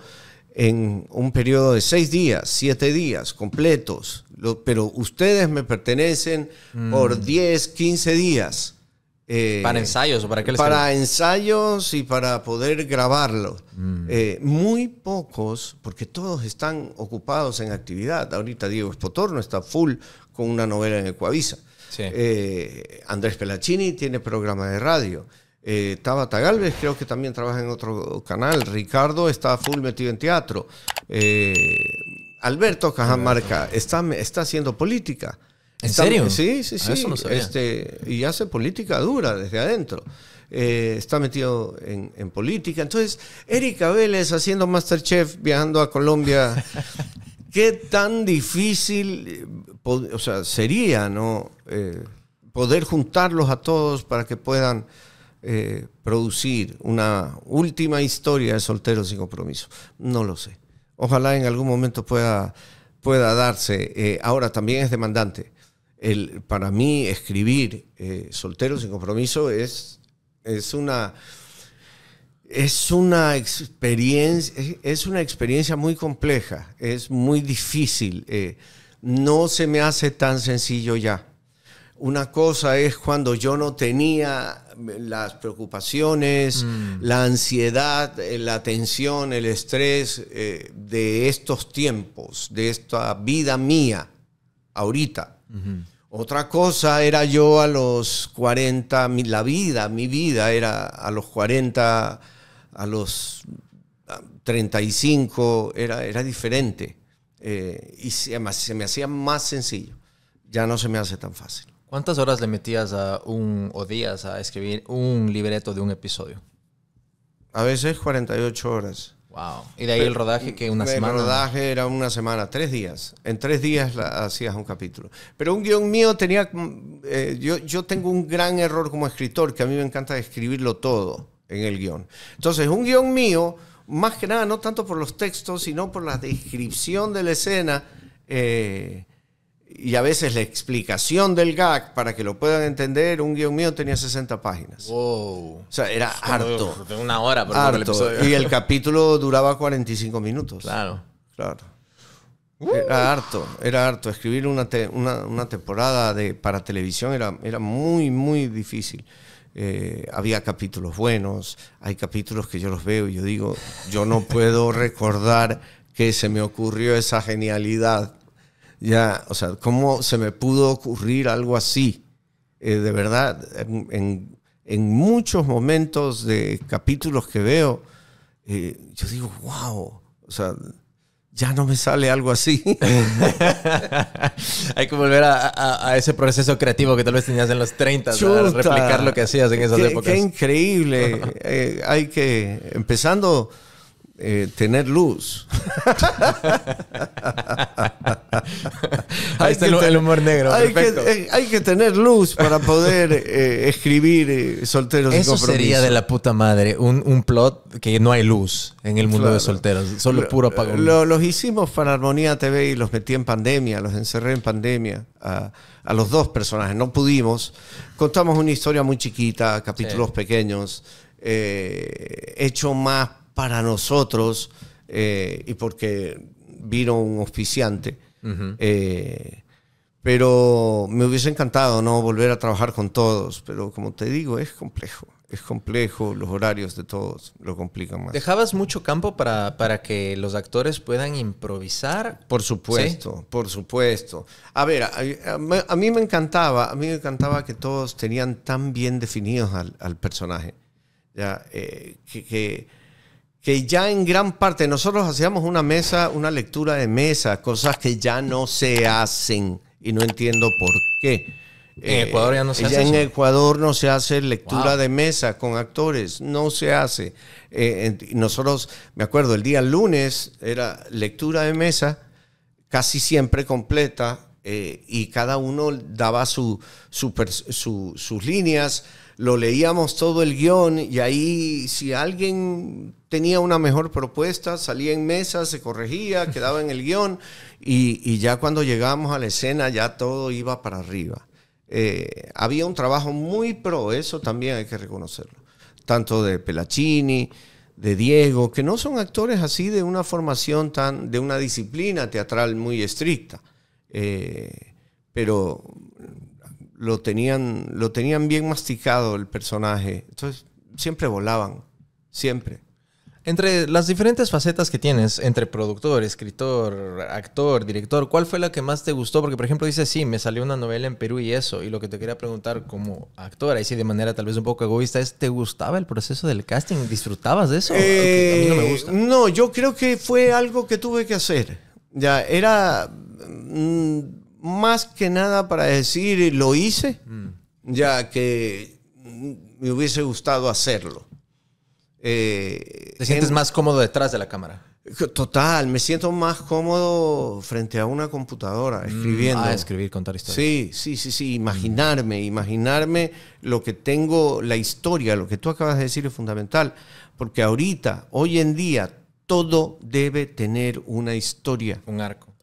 [SPEAKER 2] en un periodo de seis días, siete días completos, pero ustedes me pertenecen por 10, mm. 15 días. Eh, para
[SPEAKER 1] ensayos, ¿para qué Para
[SPEAKER 2] ensayos y para poder grabarlo. Mm. Eh, muy pocos, porque todos están ocupados en actividad. Ahorita Diego Espotorno está full con una novela en Ecuavisa. Eh, Andrés Pelaccini tiene programa de radio. Tabata Galvez creo que también trabaja en otro canal. Ricardo está full metido en teatro. Alberto Cajamarca Está, está haciendo política. ¿En serio? Sí, sí, ah, sí. Este, y hace política dura desde adentro. Eh, está metido en, política. Entonces, Erika Vélez haciendo Masterchef, viajando a Colombia. <laughs> ¿Qué tan difícil eh, o sería ¿no? Eh, poder juntarlos a todos para que puedan producir una última historia de solteros sin compromiso? No lo sé. Ojalá en algún momento pueda, pueda darse. ahora también es demandante para mí escribir eh, Soltero sin compromiso es, es una... Es una, experiencia, es una experiencia muy compleja, es muy difícil, eh, no se me hace tan sencillo ya. Una cosa es cuando yo no tenía las preocupaciones, mm. la ansiedad, eh, la tensión, el estrés de estos tiempos, de esta vida mía, ahorita. Otra cosa era yo a los 40, la vida, mi vida era a los 40, a los 35, era, era diferente. Eh, y se, se me hacía más sencillo. Ya no se me hace tan fácil.
[SPEAKER 1] ¿Cuántas horas le metías a un, o días a escribir un libreto de un episodio?
[SPEAKER 2] A veces 48 horas. Wow. Y de ahí el rodaje que una semana. El rodaje era una semana, tres días. En tres días hacías un capítulo. Pero un guión mío tenía... Mm, eh, yo, yo tengo un gran error como escritor, que a mí me encanta escribirlo todo en el guión. Entonces, un guión mío, más que nada, no tanto por los textos, sino por la descripción de la escena, eh, y a veces la explicación del gag, para que lo puedan entender, un guión mío tenía 60 páginas. Wow. O sea, era harto. una hora por El Y el capítulo duraba 45 minutos. Claro. Claro. Era harto, era harto. Escribir una, temporada de, para televisión era, era muy, muy difícil. Eh, había capítulos buenos, hay capítulos que yo los veo y yo digo, yo no puedo recordar que se me ocurrió esa genialidad ya, o sea, ¿cómo se me pudo ocurrir algo así? Eh, de verdad, en, en, muchos momentos de capítulos que veo, eh, yo digo, wow, o sea, ya no me sale algo así. <laughs> Hay que volver a, a, ese proceso creativo que tal vez
[SPEAKER 1] tenías en los 30, para replicar lo que hacías en esas épocas. Qué increíble.
[SPEAKER 2] <laughs> Eh, hay que, empezando eh, tener luz. Ahí está el, humor negro. Eh, hay que, tener luz para poder eh, escribir solteros Eso sería de
[SPEAKER 1] la puta madre, un, plot que no hay luz en el mundo de solteros, solo puro apagón.
[SPEAKER 2] los hicimos para Armonía TV y los metí en pandemia, los encerré en pandemia a, los dos personajes, no pudimos. Contamos una historia muy chiquita, capítulos pequeños, hecho más para nosotros, eh, y porque vino un oficiante, eh, pero me hubiese encantado no volver a trabajar con todos, pero como te digo, es complejo. Es complejo, los horarios de todos lo complican más.
[SPEAKER 1] ¿Dejabas mucho campo para, que los actores puedan improvisar?
[SPEAKER 2] Por supuesto, por supuesto. A ver, a, mí me encantaba, a mí me encantaba que todos tenían tan bien definidos al, personaje. Ya, eh, que que ya en gran parte nosotros hacíamos una mesa, una lectura de mesa, cosas que ya no se hacen y no entiendo por qué. En eh, Ecuador ya no se ya hace. En Ecuador no se hace lectura de mesa con actores, no se hace. Eh, nosotros, me acuerdo, el día lunes era lectura de mesa, casi siempre completa, eh, y cada uno daba sus líneas lo leíamos todo el guión y ahí si alguien tenía una mejor propuesta, salía en mesa, se corregía, <laughs> quedaba en el guión y, ya cuando llegamos a la escena ya todo iba para arriba. Eh, había un trabajo muy pro, eso también hay que reconocerlo, tanto de Pelaccini de Diego, que no son actores así de una formación tan, de una disciplina teatral muy estricta. Eh, pero lo tenían, lo tenían bien masticado el personaje. Entonces, siempre volaban, siempre. Entre las diferentes facetas que tienes, entre productor, escritor,
[SPEAKER 1] actor, director, ¿cuál fue la que más te gustó? Porque, por ejemplo, dices, sí, me salió una novela en Perú y eso. Y lo que te quería preguntar como actor, y sí, de manera tal vez un poco egoísta, es, ¿te gustaba el proceso del casting? ¿Disfrutabas
[SPEAKER 2] de eso? Eh, no me gusta. No, yo creo que fue algo que tuve que hacer. Ya, era... Mm, más que nada para decir eh, lo hice, mm. ya que me hubiese gustado hacerlo.
[SPEAKER 1] Eh, ¿Te sientes más cómodo detrás de la cámara?
[SPEAKER 2] Total, me siento más cómodo frente a una computadora, mm. escribiendo. Ah,
[SPEAKER 1] escribir, contar historias.
[SPEAKER 2] Sí, sí, sí, sí, imaginarme, imaginarme lo que tengo, la historia, lo que tú acabas de decir es fundamental, porque ahorita, hoy en día, todo debe tener una historia. Un arco.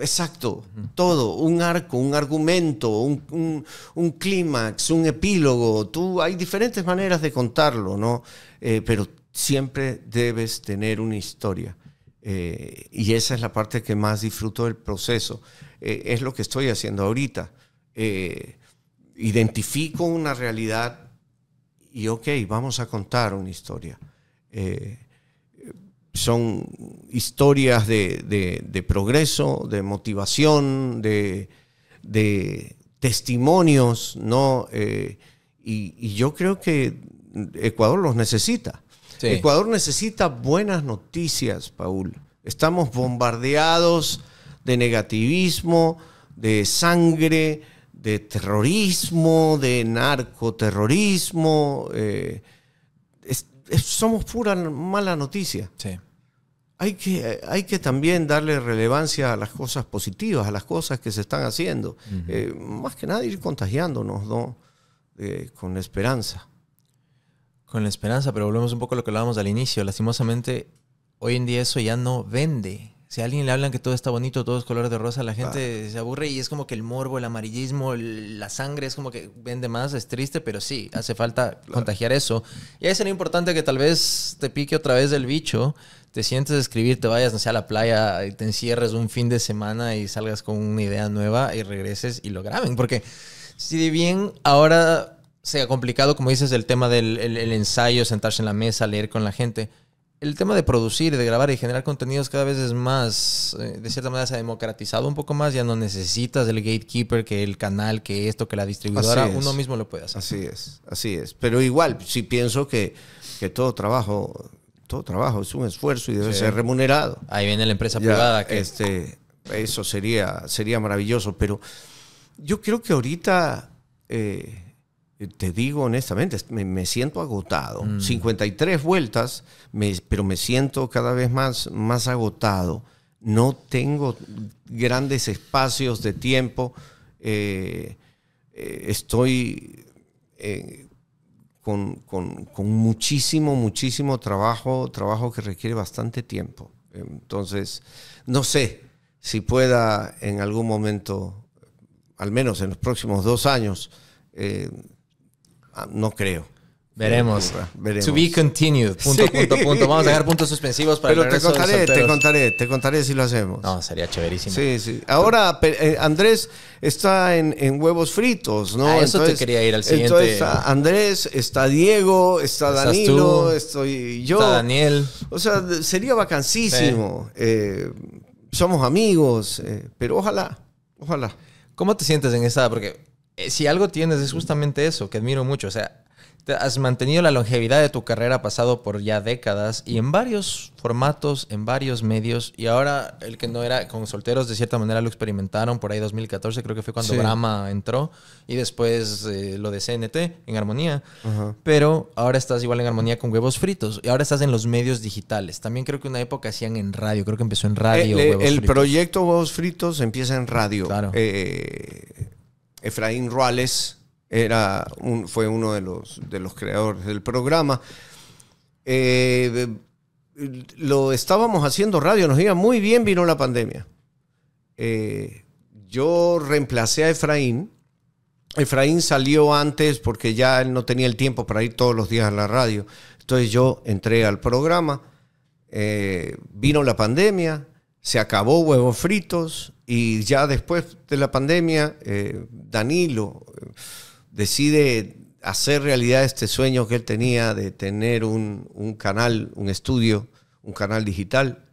[SPEAKER 2] Exacto, todo, un arco, un argumento, un, un clímax, un epílogo. Tú, hay diferentes maneras de contarlo, ¿no? Eh, pero siempre debes tener una historia. Eh, y esa es la parte que más disfruto del proceso. Eh, es lo que estoy haciendo ahorita. identifico una realidad y, ok, vamos a contar una historia son historias de, progreso, de motivación, de, testimonios, ¿no? Eh, y, yo creo que Ecuador los necesita. Ecuador necesita buenas noticias, Paul. Estamos bombardeados de negativismo, de sangre, de terrorismo, de narcoterrorismo. Eh, somos pura mala noticia. Sí. Hay que, hay que también darle relevancia a las cosas positivas, a las cosas que se están haciendo. Eh, más que nada ir contagiándonos, ¿no? con esperanza. Con la esperanza, pero volvemos un poco a lo que hablábamos al
[SPEAKER 1] inicio. Lastimosamente, hoy en día eso ya no vende. Si a alguien le hablan que todo está bonito, todos colores de rosa, la ah. gente se aburre y es como que el morbo, el amarillismo, la sangre es como que vende más, es triste, pero sí, hace falta contagiar eso. Y ahí sería importante que tal vez te pique otra vez el bicho, te sientes a escribir, te vayas, hacia a la playa, y te encierres un fin de semana y salgas con una idea nueva y regreses y lo graben. Porque si bien ahora sea complicado, como dices, el tema del ensayo, sentarse en la mesa, leer con la gente el tema de producir, de grabar y generar contenidos cada vez es más, eh, de cierta manera se ha democratizado un poco más, ya no necesitas el gatekeeper, que el canal, que esto, que la distribuidora, uno mismo
[SPEAKER 2] lo puede hacer. Así es, así es. Pero igual, si pienso que, todo trabajo, todo trabajo es un esfuerzo y debe ser remunerado. Ahí viene la empresa privada que... Este, eso sería, sería maravilloso, pero yo creo que ahorita... Eh, eh, te digo honestamente, me, siento agotado. 53 mm. vueltas, pero me siento cada vez más, más agotado. No tengo grandes espacios de tiempo. Eh, eh, estoy con, con, muchísimo, muchísimo trabajo, trabajo que requiere bastante tiempo. Entonces, no sé si pueda en algún momento, al menos en los próximos dos años, Ah, no creo. Eh, veremos. To be continued. Punto, punto, punto. Vamos a dejar puntos suspensivos para Pero te contaré, te contaré, te contaré si lo hacemos. No, sería chéverísimo. Sí, sí. Ahora eh, Andrés está en, en, huevos fritos, ¿no? Ah, eso te quería ir al siguiente. Entonces está Andrés, está Diego, está Danilo, estoy yo. Está Daniel. O sea, sería vacancísimo. Eh, somos amigos, pero ojalá, ojalá. ¿Cómo te sientes en esta? Porque eh, si algo tienes es
[SPEAKER 1] justamente eso, que admiro mucho. O sea, te has mantenido la longevidad de tu carrera, pasado por ya décadas y en varios formatos, en varios medios. Y ahora el que no era con solteros, de cierta manera lo experimentaron por ahí 2014, creo que fue cuando drama entró y después eh, lo de CNT en Armonía. Pero ahora estás igual en Armonía con Huevos Fritos y ahora estás en los medios digitales. También creo que una época hacían en radio, creo que empezó en eh, radio. El, proyecto
[SPEAKER 2] Huevos Fritos empieza en radio. Claro. Efraín Ruales era fue uno de los, de los creadores del programa. Eh, lo estábamos haciendo radio, nos iba muy bien, vino la pandemia. Eh, yo reemplacé a Efraín. Efraín salió antes porque ya él no tenía el tiempo para ir todos los días a la radio. Entonces yo entré al programa, eh, vino la pandemia, se acabó huevos fritos y ya después de la pandemia, eh, Danilo eh, decide hacer realidad este sueño que él tenía de tener un, canal, un estudio, un canal digital,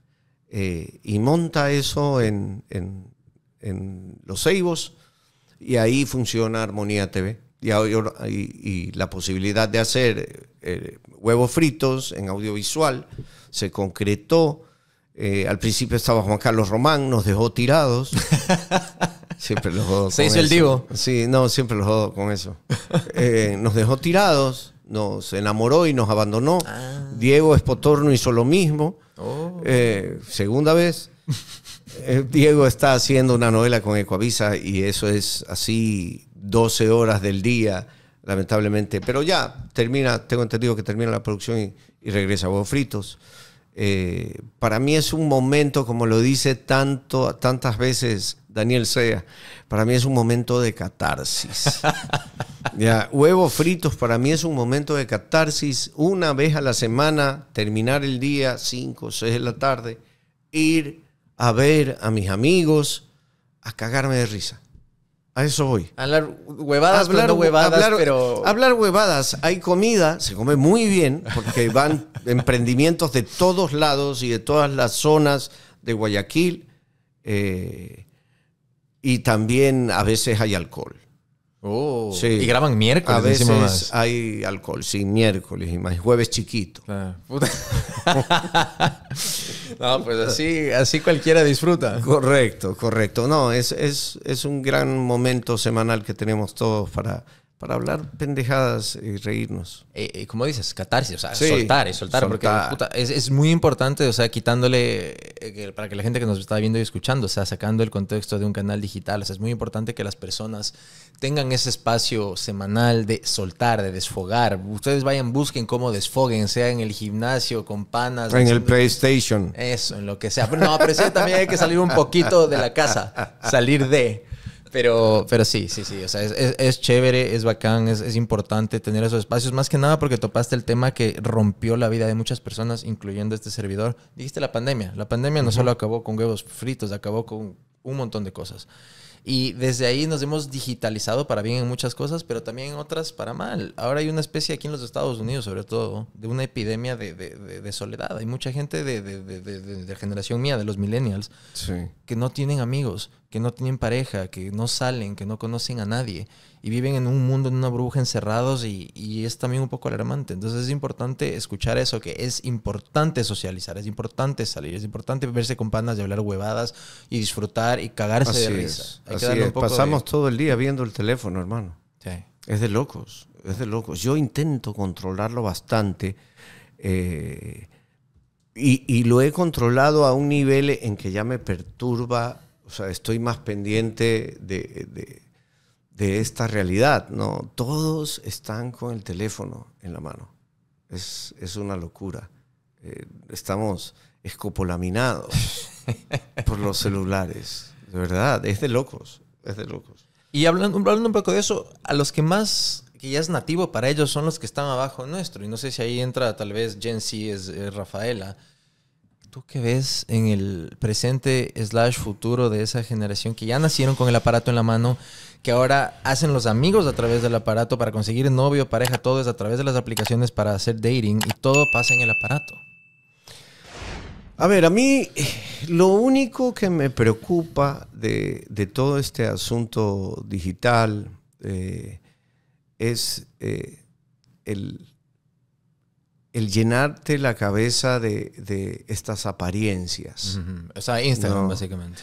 [SPEAKER 2] eh, y monta eso en, Los Seibos y ahí funciona Armonía TV. Y, la posibilidad de hacer huevos fritos en audiovisual se concretó eh, al principio estaba Juan Carlos Román, nos dejó tirados. <laughs> Siempre los jodo. Se hizo el Sí, no, siempre los jodo con eso. Eh, nos dejó tirados, nos enamoró y nos abandonó. Ah. Diego Espotorno hizo lo mismo. Oh. Eh, segunda vez. Diego está haciendo una novela con Ecoavisa y eso es así 12 horas del día, lamentablemente. Pero ya termina, tengo entendido que termina la producción y, regresa a Fritos. Eh, para mí es un momento, como lo dice tanto, tantas veces Daniel Sea, para mí es un momento de catarsis. <laughs> ya, huevos fritos para mí es un momento de catarsis. Una vez a la semana, terminar el día, 5 o 6 de la tarde, ir a ver a mis amigos, a cagarme de risa. A eso voy. Hablar huevadas, hablar, huevadas, hablar, huevadas. Hay comida, se come muy bien, porque <laughs> van emprendimientos de todos lados y de todas las zonas de Guayaquil. Eh, y también a veces hay alcohol.
[SPEAKER 1] Oh, Y graban miércoles. A veces
[SPEAKER 2] hay alcohol, sí, miércoles y más. Jueves chiquito. <laughs> no, pues así, así cualquiera disfruta. Correcto, correcto. No, es, es, es un gran momento semanal que tenemos todos para para hablar pendejadas y reírnos.
[SPEAKER 1] Eh, eh como dices, catarsis, o sea, soltar, y soltar, porque es, muy importante, o sea, quitándole, eh, para que la gente que nos está viendo y escuchando, o sea, sacando el contexto de un canal digital, o sea, es muy importante que las personas tengan ese espacio semanal de soltar, de desfogar. Ustedes vayan, busquen cómo desfoguen, sea en el gimnasio, con panas. En el
[SPEAKER 2] PlayStation.
[SPEAKER 1] Eso, en lo que sea. no, pero también hay que salir un poquito de la casa, salir de... Pero, pero sí, sí, sí. O sea, es, es, chévere, es bacán, es, es, importante tener esos espacios. Más que nada porque topaste el tema que rompió la vida de muchas personas, incluyendo este servidor. Dijiste la pandemia. La pandemia no solo acabó con huevos fritos, acabó con un montón de cosas. Y desde ahí nos hemos digitalizado para bien en muchas cosas, pero también en otras para mal. Ahora hay una especie aquí en los Estados Unidos, sobre todo, de una epidemia de, de, de, soledad. Hay mucha gente de, generación mía, de los millennials, que no tienen amigos, que no tienen pareja, que no salen, que no conocen a nadie y viven en un mundo, en una bruja encerrados y, es también un poco alarmante. Entonces es importante escuchar eso, que es importante socializar, es importante salir, es importante verse con panas y hablar huevadas y disfrutar
[SPEAKER 2] y cagarse de risa. Pasamos todo el día viendo el teléfono, hermano. Es de locos, es de locos. Yo intento controlarlo bastante. Eh, y, y lo he controlado a un nivel en que ya me perturba o sea, estoy más pendiente de, de, esta realidad. No, todos están con el teléfono en la mano. Es, es una locura. Eh, estamos escopolaminados <laughs> por los celulares. De verdad, es de locos. Es de locos. Y hablando, hablando un poco de eso, a los que más
[SPEAKER 1] que ya es nativo para ellos son los que están abajo nuestro. Y no sé si ahí entra tal vez Gen Z, es Rafaela, tú qué ves en el presente slash futuro de esa generación que ya nacieron con el aparato en la mano, que ahora hacen los amigos a través del aparato para conseguir novio, pareja, todo es a través de las aplicaciones para hacer dating y todo pasa en el aparato?
[SPEAKER 2] A ver, a mí lo único que me preocupa de, todo este asunto digital eh, es eh, el el llenarte la cabeza de, estas apariencias. O sea, Instagram, básicamente.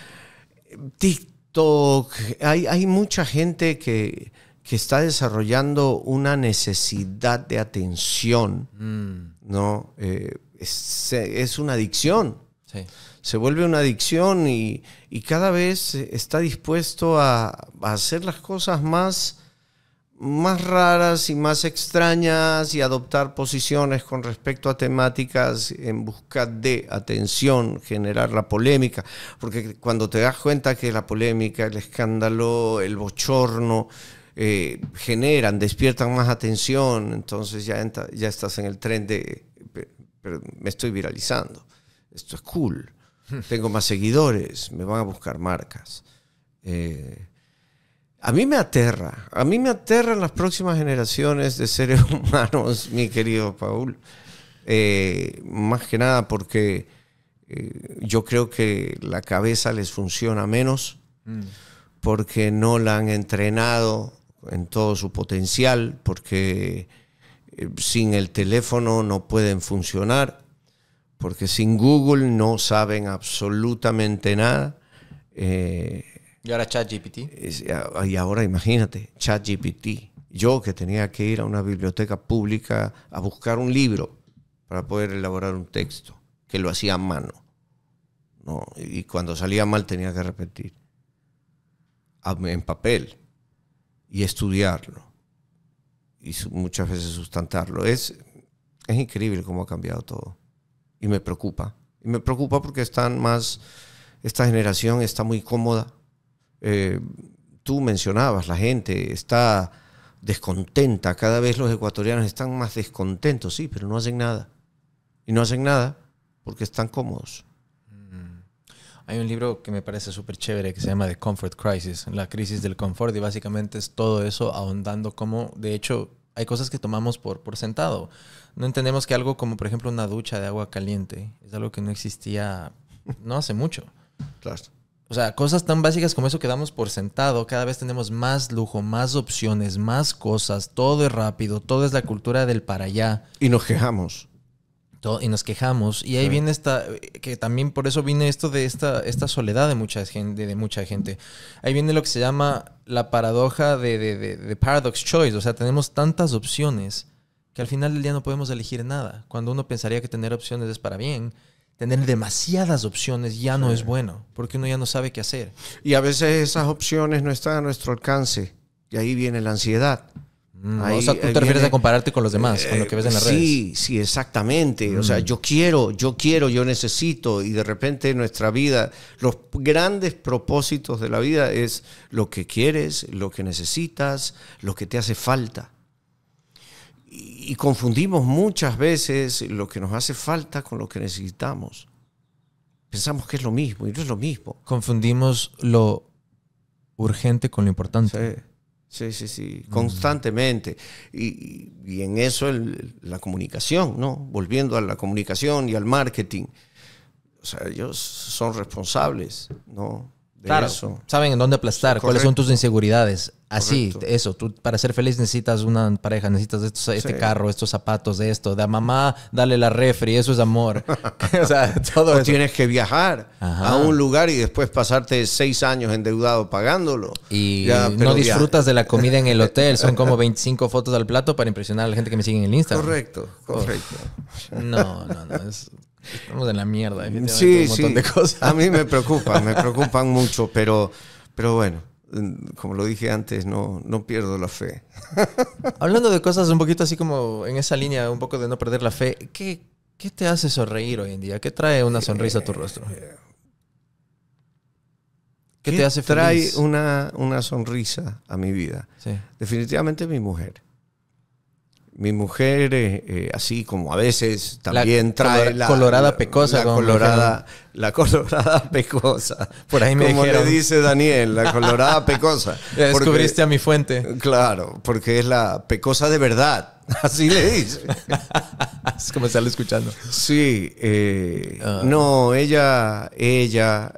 [SPEAKER 2] TikTok. Hay, hay mucha gente que, está desarrollando una necesidad de atención, mm. ¿no? Eh, es, una adicción. Se vuelve una adicción y, cada vez está dispuesto a, a hacer las cosas más más raras y más extrañas y adoptar posiciones con respecto a temáticas en busca de atención, generar la polémica, porque cuando te das cuenta que la polémica, el escándalo, el bochorno eh, generan, despiertan más atención, entonces ya, ya estás en el tren de, me estoy viralizando, esto es cool, <laughs> tengo más seguidores, me van a buscar marcas. Eh, a mí me aterra, a mí me aterran las próximas generaciones de seres <laughs> humanos, mi querido Paul. Eh, más que nada porque eh, yo creo que la cabeza les funciona menos mm. porque no la han entrenado en todo su potencial, porque eh, sin el teléfono no pueden funcionar, porque sin Google no saben absolutamente nada.
[SPEAKER 1] Y ahora ChatGPT.
[SPEAKER 2] Y ahora imagínate, ChatGPT. Yo que tenía que ir a una biblioteca pública a buscar un libro para poder elaborar un texto, que lo hacía a mano. No, y cuando salía mal tenía que repetir en papel y estudiarlo y muchas veces sustentarlo. Es, es increíble cómo ha cambiado todo y me preocupa. Y me preocupa porque están más, esta generación está muy cómoda eh, tú mencionabas, la gente está descontenta, cada vez los ecuatorianos están más descontentos, sí, pero no hacen nada. Y no hacen nada porque están cómodos.
[SPEAKER 1] Mm. Hay un libro que me parece súper chévere que se llama The Comfort Crisis, la crisis del confort, y básicamente es todo eso ahondando cómo, de hecho, hay cosas que tomamos por, por sentado. No entendemos que algo como, por ejemplo, una ducha de agua caliente es algo que no existía no hace mucho. Claro. O sea, cosas tan básicas como eso quedamos por sentado, cada vez tenemos más lujo, más opciones, más cosas, todo es rápido, todo es la cultura del para allá. Y nos quejamos. Todo, y nos quejamos. Y ahí viene esta, que también por eso viene esto de esta, esta soledad de mucha gente, de mucha gente. Ahí viene lo que se llama la paradoja de paradox choice. O sea, tenemos tantas opciones que al final del día no podemos elegir nada. Cuando uno pensaría que tener opciones es para bien, tener demasiadas opciones ya no es bueno, porque uno ya no sabe qué hacer.
[SPEAKER 2] Y a veces esas opciones no están a nuestro alcance, y ahí viene la ansiedad. Mm, o sea, tú te refieres a compararte
[SPEAKER 1] con los demás, con lo que ves en las eh, redes.
[SPEAKER 2] Sí, sí, exactamente. O sea, mm. yo quiero, yo quiero, yo necesito, y de repente nuestra vida, los grandes propósitos de la vida es lo que quieres, lo que necesitas, lo que te hace falta y confundimos muchas veces lo que nos hace falta con lo que necesitamos. Pensamos que es lo mismo y no es lo mismo. Confundimos lo urgente con lo importante. Sí, sí, sí, mm. constantemente. Y, y, en eso la comunicación, ¿no? Volviendo a la comunicación y al marketing. O sea, ellos son responsables, ¿no? claro,
[SPEAKER 1] Saben en dónde aplastar, cuáles son tus inseguridades. Así, eso. Tú para ser feliz necesitas una pareja, necesitas este carro, estos zapatos, de esto. de mamá, dale la refri, eso es amor.
[SPEAKER 2] <laughs> <laughs> o sea, todo tienes que viajar a un lugar y después pasarte seis años endeudado pagándolo. Y no disfrutas
[SPEAKER 1] de la comida en el <laughs> hotel. Son como 25 fotos al plato para impresionar a la gente que me sigue en el Instagram. Correcto, correcto.
[SPEAKER 2] No, no, no.
[SPEAKER 1] Estamos en la mierda, sí, un sí. de cosas.
[SPEAKER 2] A mí me preocupan, me <laughs> preocupan mucho, pero, pero bueno, como lo dije antes, no, no pierdo la fe. <laughs> Hablando de cosas un poquito así como en esa línea, un poco de no perder la fe, ¿qué, te hace
[SPEAKER 1] sonreír hoy en día? ¿Qué trae una eh, sonrisa a tu rostro? Eh,
[SPEAKER 2] ¿Qué, te hace feliz? Trae una, sonrisa a mi vida. Definitivamente mi mujer. Mi mujer, eh, eh, así como a veces, también trae la colorada pecosa. La colorada, la colorada <laughs> pecosa. Por ahí me Como dice Daniel, la colorada <laughs> pecosa. descubriste a mi fuente. Claro, porque es la pecosa de verdad. <laughs> Así le dice. es como estarlo escuchando. Sí. Eh, ah. No, ella, ella,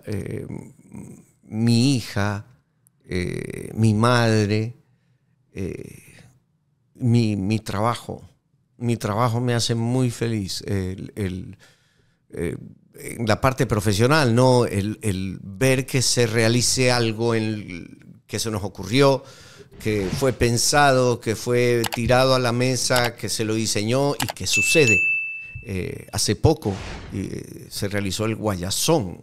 [SPEAKER 2] mi hija, mi madre. Eh, mi, trabajo. Mi trabajo me hace muy feliz. El, eh, la parte profesional, ¿no? El, ver que se realice algo en, que se nos ocurrió, que fue pensado, que fue tirado a la mesa, que se lo diseñó y que sucede. Eh, hace poco eh, se realizó el guayazón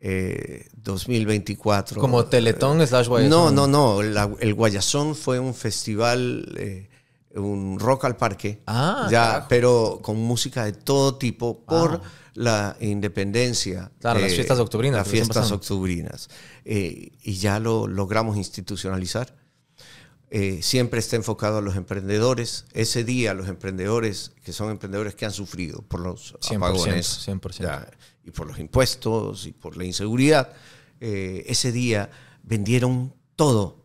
[SPEAKER 2] 2024. Eh, Como Teletón slash No, no, no. el Guayasón fue un festival, eh, un rock al parque. Ah, ya, pero con música de todo tipo por ah. la independencia. las eh, fiestas octubrinas. Las fiestas octubrinas. y ya lo logramos institucionalizar. Eh, siempre está enfocado a los emprendedores. Ese día, los emprendedores que son emprendedores que han sufrido por los apagones y por los impuestos y por la inseguridad, eh, ese día vendieron todo.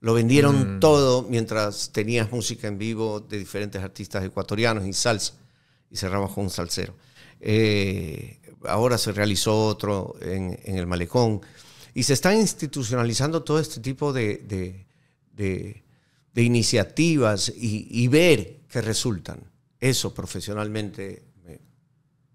[SPEAKER 2] Lo vendieron mm. todo mientras tenías música en vivo de diferentes artistas ecuatorianos y salsa. Y cerramos con un salsero. Eh, ahora se realizó otro en, el malecón. Y se está institucionalizando todo este tipo de de, iniciativas y, ver que resultan. Eso profesionalmente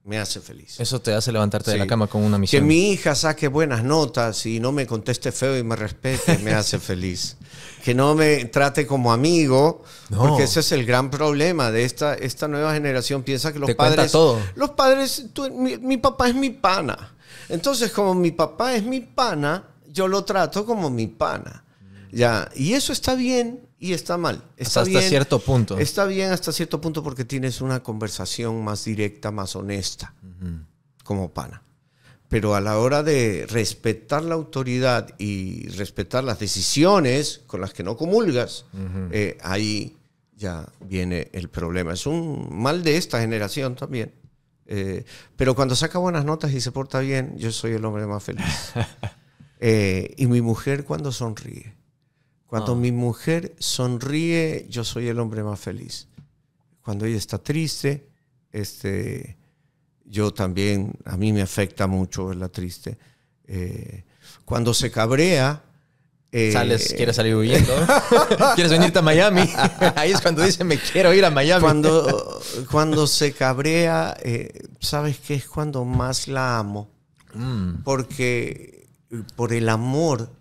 [SPEAKER 2] me, hace feliz. Eso te hace levantarte de la cama con una misión. Que mi hija saque buenas notas y no me conteste feo y me respete, me hace <laughs> feliz. Que no me trate como amigo, porque ese es el gran problema de esta, esta nueva generación. Piensa que los padres... Los padres... Tú, mi papá es mi pana. Entonces, como mi papá es mi pana, yo lo trato como mi pana. Ya, y eso está bien y está mal. Está hasta, bien, hasta cierto punto. Está bien hasta cierto punto porque tienes una conversación más directa, más honesta, como pana. Pero a la hora de respetar la autoridad y respetar las decisiones con las que no comulgas, eh, ahí ya viene el problema. Es un mal de esta generación también. Eh, pero cuando saca buenas notas y se porta bien, yo soy el hombre más feliz. <laughs> Eh, y mi mujer cuando sonríe. Cuando ah. mi mujer sonríe, yo soy el hombre más feliz. Cuando ella está triste, este, yo también, a mí me afecta mucho verla triste. Eh, cuando se cabrea...
[SPEAKER 1] Eh, quieres salir huyendo.
[SPEAKER 2] <laughs> quieres venirte a Miami. <laughs> Ahí es cuando dice, me quiero ir a Miami. Cuando, <laughs> cuando se cabrea, eh, ¿sabes qué? Es cuando más la amo. Mm. Porque por el amor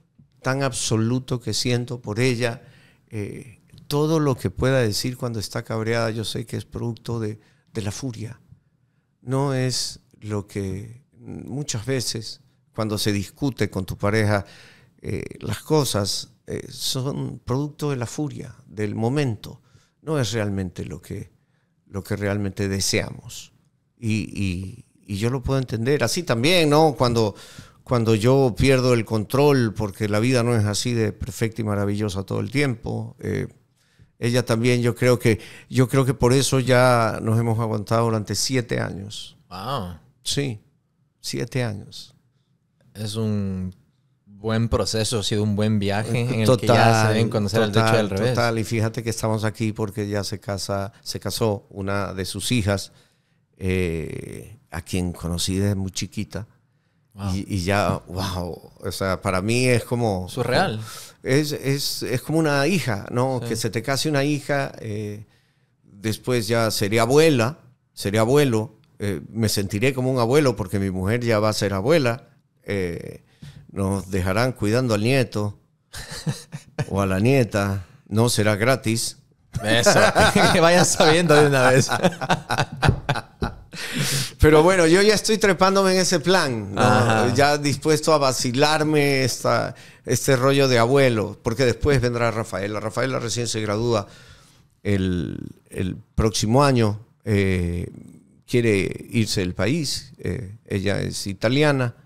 [SPEAKER 2] tan absoluto que siento por ella. Eh, todo lo que pueda decir cuando está cabreada, yo sé que es producto de, la furia. No es lo que muchas veces cuando se discute con tu pareja, eh, las cosas eh, son producto de la furia, del momento. No es realmente lo que, lo que realmente deseamos. Y, yo lo puedo entender. Así también, ¿no? Cuando cuando yo pierdo el control, porque la vida no es así de perfecta y maravillosa todo el tiempo. Eh, ella también, yo creo que, yo creo que por eso ya nos hemos aguantado durante siete años. Wow. Sí, siete años.
[SPEAKER 1] Es un buen proceso, ha sido un buen viaje en el que ya conocer total, el techo del revés. Total,
[SPEAKER 2] y fíjate que estamos aquí porque ya se casa, se casó una de sus hijas, eh, a quien conocí desde muy chiquita. Y, ya, wow, o sea, para mí es como... Surreal. Es, como una hija, ¿no? Que se te case una hija, eh, después ya sería abuela, sería abuelo, eh, me sentiré como un abuelo porque mi mujer ya va a ser abuela, eh, nos dejarán cuidando al nieto o a la nieta, no será gratis. Eso, <laughs> que vayan sabiendo de una vez. <laughs> Pero bueno, yo ya estoy trepándome en ese plan, ya dispuesto a vacilarme esta, este rollo de abuelo, porque después vendrá Rafaela. Rafaela recién se gradúa el, próximo año, eh, quiere irse del país, eh, ella es italiana,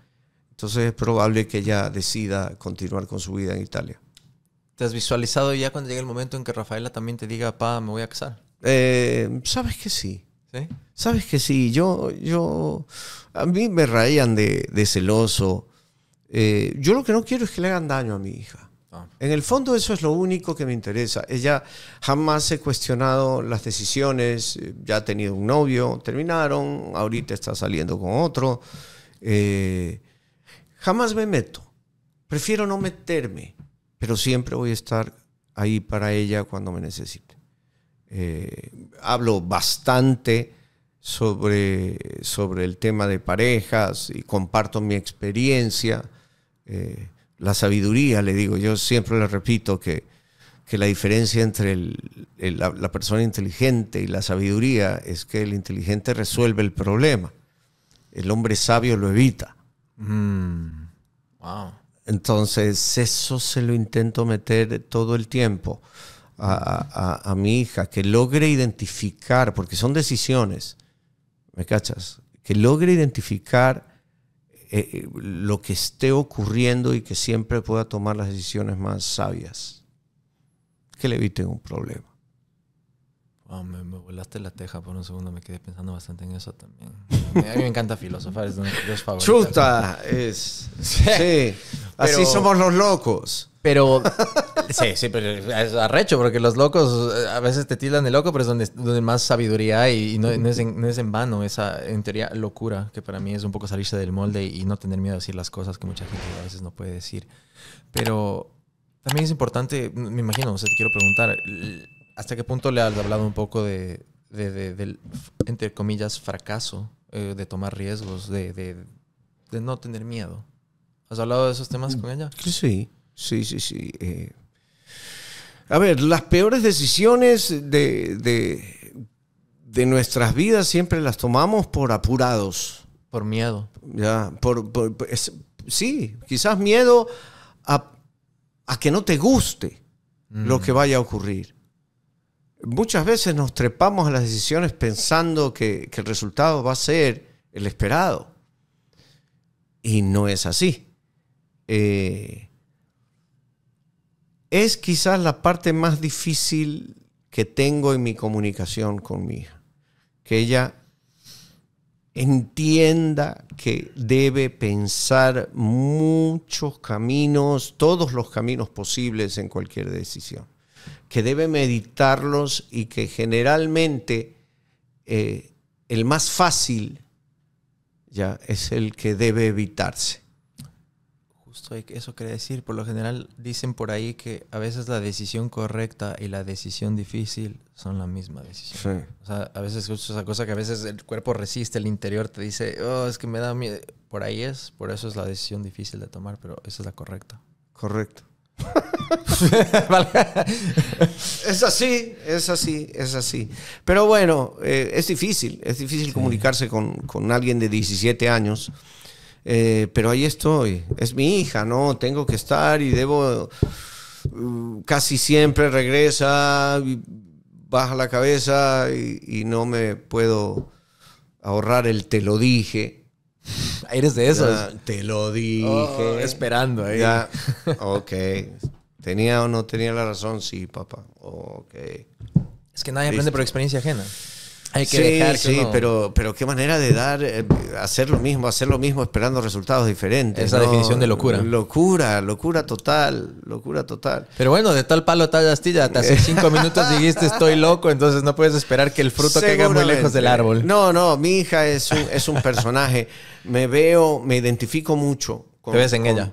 [SPEAKER 2] entonces es probable que ella decida continuar con su vida en Italia.
[SPEAKER 1] ¿Te has visualizado ya cuando llegue el momento en que Rafaela también te diga, pa, me voy a casar?
[SPEAKER 2] Eh, sabes que sí. ¿Sí? Sabes que sí, yo, yo, a mí me raían de, celoso. Eh, yo lo que no quiero es que le hagan daño a mi hija. Ah. En el fondo eso es lo único que me interesa. Ella jamás he cuestionado las decisiones, eh, ya ha tenido un novio, terminaron, ahorita está saliendo con otro. Eh, jamás me meto. Prefiero no meterme, pero siempre voy a estar ahí para ella cuando me necesite. hablo bastante sobre, el tema de parejas y comparto mi experiencia, eh, la sabiduría, le digo, yo siempre le repito que, la diferencia entre la, persona inteligente y la sabiduría es que el inteligente resuelve el problema, el hombre sabio lo evita. Mm. Entonces, eso se lo intento meter todo el tiempo a, mi hija, que logre identificar, porque son decisiones, ¿Me cachas? Que logre identificar eh, eh, lo que esté ocurriendo y que siempre pueda tomar las decisiones más sabias. Que le eviten un problema.
[SPEAKER 1] Ah, me, volaste la teja por un segundo, me quedé pensando bastante en eso también. A mí me encanta filosofar, es de <laughs> ¡Chuta! Es, sí, <laughs> así somos los locos. Pero. <laughs> sí, sí, pero es arrecho, porque los locos eh, a veces te tildan de loco, pero es donde, donde más sabiduría hay y no, es en, vano esa, en teoría, locura, que para mí es un poco salirse del molde y no tener miedo a decir las cosas que mucha gente a veces no puede decir. Pero también es importante, me imagino, o sea, te quiero preguntar, ¿hasta qué punto le has hablado un poco de, del, entre comillas, fracaso, eh, de tomar riesgos, de, de no tener miedo? ¿Has hablado de esos temas con ella?
[SPEAKER 2] Sí. Sí, sí, sí. Eh. a ver, las peores decisiones de, nuestras vidas siempre las tomamos por apurados. Por miedo. Ya, por, sí, quizás miedo a, que no te guste lo mm. que vaya a ocurrir. Muchas veces nos trepamos a las decisiones pensando que, que el resultado va a ser el esperado. Y no es así. Eh, es quizás la parte más difícil que tengo en mi comunicación con mi hija. Que ella entienda que debe pensar muchos caminos, todos los caminos posibles en cualquier decisión, que debe meditarlos y que generalmente eh, el más fácil ya es el que debe evitarse
[SPEAKER 1] eso quiere decir. Por lo general dicen por ahí que a veces la decisión correcta y la decisión difícil son la misma
[SPEAKER 2] decisión.
[SPEAKER 1] a veces escucho esa cosa que a veces el cuerpo resiste, el interior te dice, oh, es que me da miedo. Por ahí es, por eso es la decisión difícil de tomar, pero esa es la correcta.
[SPEAKER 2] Correcto. <laughs> <laughs> es así, es así, es así. Pero bueno, eh, es difícil, es difícil comunicarse con, con alguien de 17 años eh, pero ahí estoy, es mi hija, ¿no? Tengo que estar y debo, mm, casi siempre regresa, baja la cabeza y, no me puedo ahorrar el te lo dije. <laughs> Eres de esos. te lo dije. Oh, esperando ahí. <laughs> ok. ¿Tenía o no tenía la razón? Sí, papá. Ok. Es que nadie aprende por
[SPEAKER 1] experiencia ajena. Hay que sí, sí,
[SPEAKER 2] pero, pero qué manera de dar, eh, hacer lo mismo, hacer lo mismo esperando resultados diferentes. Esa definición de locura. Locura, locura total, locura total.
[SPEAKER 1] Pero bueno, de tal palo, tal astilla, hasta hace <laughs> cinco minutos dijiste estoy
[SPEAKER 2] loco, entonces no puedes esperar que el fruto caiga muy lejos del árbol. No, no, mi hija es un, es un personaje. Me veo, me identifico mucho. Con, Te ves en ella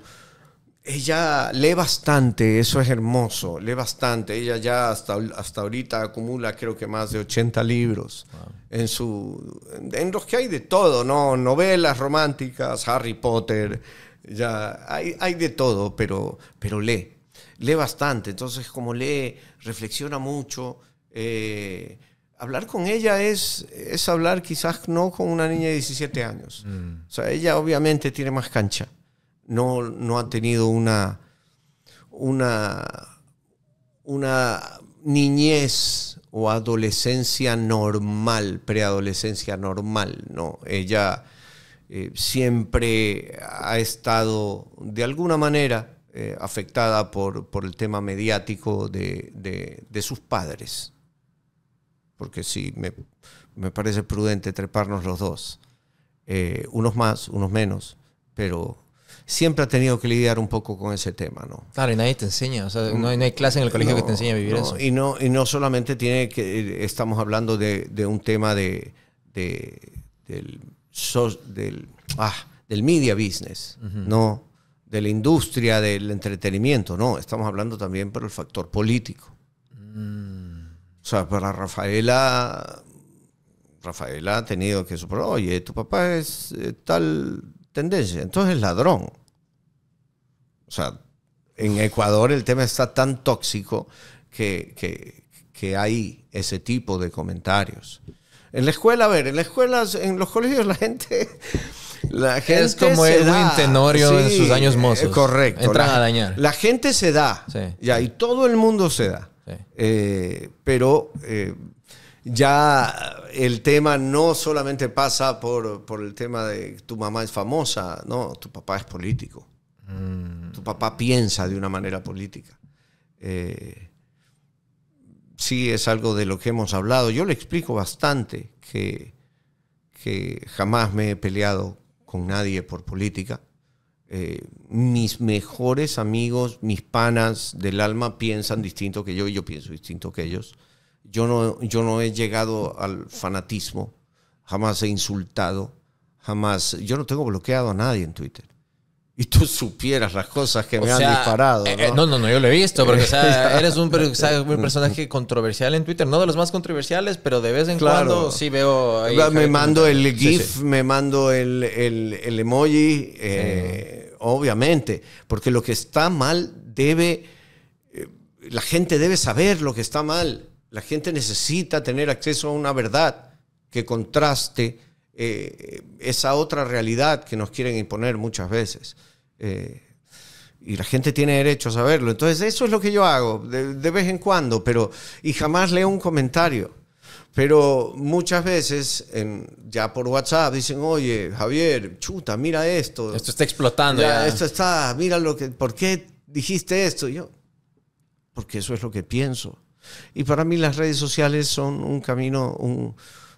[SPEAKER 2] ella lee bastante, eso es hermoso, lee bastante. Ella ya hasta, hasta ahorita acumula creo que más de 80 libros en, su, en los que hay de todo, ¿no? Novelas románticas, Harry Potter, ya hay, de todo, pero, pero lee, lee bastante. Entonces como lee, reflexiona mucho. Eh, hablar con ella es, es hablar quizás no con una niña de 17 años. Mm. O sea, ella obviamente tiene más cancha no, ha tenido una, una, una niñez o adolescencia normal, preadolescencia normal, ¿no? Ella eh, siempre ha estado de alguna manera eh, afectada por, por, el tema mediático de, sus padres. Porque sí, me, parece prudente treparnos los dos. Eh, unos más, unos menos, pero siempre ha tenido que lidiar un poco con ese tema, ¿no?
[SPEAKER 1] Claro, y nadie te enseña, o sea, no hay, clase en el mm, colegio que te enseñe a vivir eso.
[SPEAKER 2] Y no, y no solamente tiene que, estamos hablando de, un tema de, del, del, ah, del, media business, ¿no? De la industria del entretenimiento, no, estamos hablando también por el factor político. Mm. O sea, para Rafaela, Rafaela ha tenido que suponer oye, tu papá es eh, tal tendencia, entonces es ladrón. O sea, en Ecuador el tema está tan tóxico que, hay ese tipo de comentarios. En la escuela, a ver, en las escuelas, en los colegios la gente... <laughs> La gente es como Edwin Tenorio en sus años mozos. Correcto. Entran la, a dañar. La gente se da. Ya, y todo el mundo se da. Eh, pero eh, ya el tema no solamente pasa por, el tema de tu mamá es famosa, no, tu papá es político. Mm. Tu papá piensa de una manera política. si eh, sí es algo de lo que hemos hablado. Yo le explico bastante que, jamás me he peleado con nadie por política. Eh, mis mejores amigos, mis panas del alma piensan distinto que yo y yo pienso distinto que ellos. Yo no, yo no he llegado al fanatismo, jamás he insultado, jamás... Yo no tengo bloqueado a nadie en Twitter y tú supieras las cosas que me han disparado. Eh, eh, ¿no? ¿no? no, yo lo he visto, porque <laughs> eres un, personaje controversial en Twitter,
[SPEAKER 1] no de los más controversiales, pero de vez en cuando sí veo... me, mando el GIF,
[SPEAKER 2] me mando el emoji, eh, obviamente, porque lo que está mal debe, la gente debe saber lo que está mal, la gente necesita tener acceso a una verdad que contraste eh, esa otra realidad que nos quieren imponer muchas veces. Eh, y la gente tiene derecho a saberlo. Entonces, eso es lo que yo hago de, vez en cuando, pero y jamás leo un comentario. Pero muchas veces, en, ya por WhatsApp, dicen, oye, Javier, chuta, mira esto. Esto está explotando. Ya, Esto está, mira lo que, ¿por qué dijiste esto? yo, porque eso es lo que pienso. Y para mí las redes sociales son un camino, un,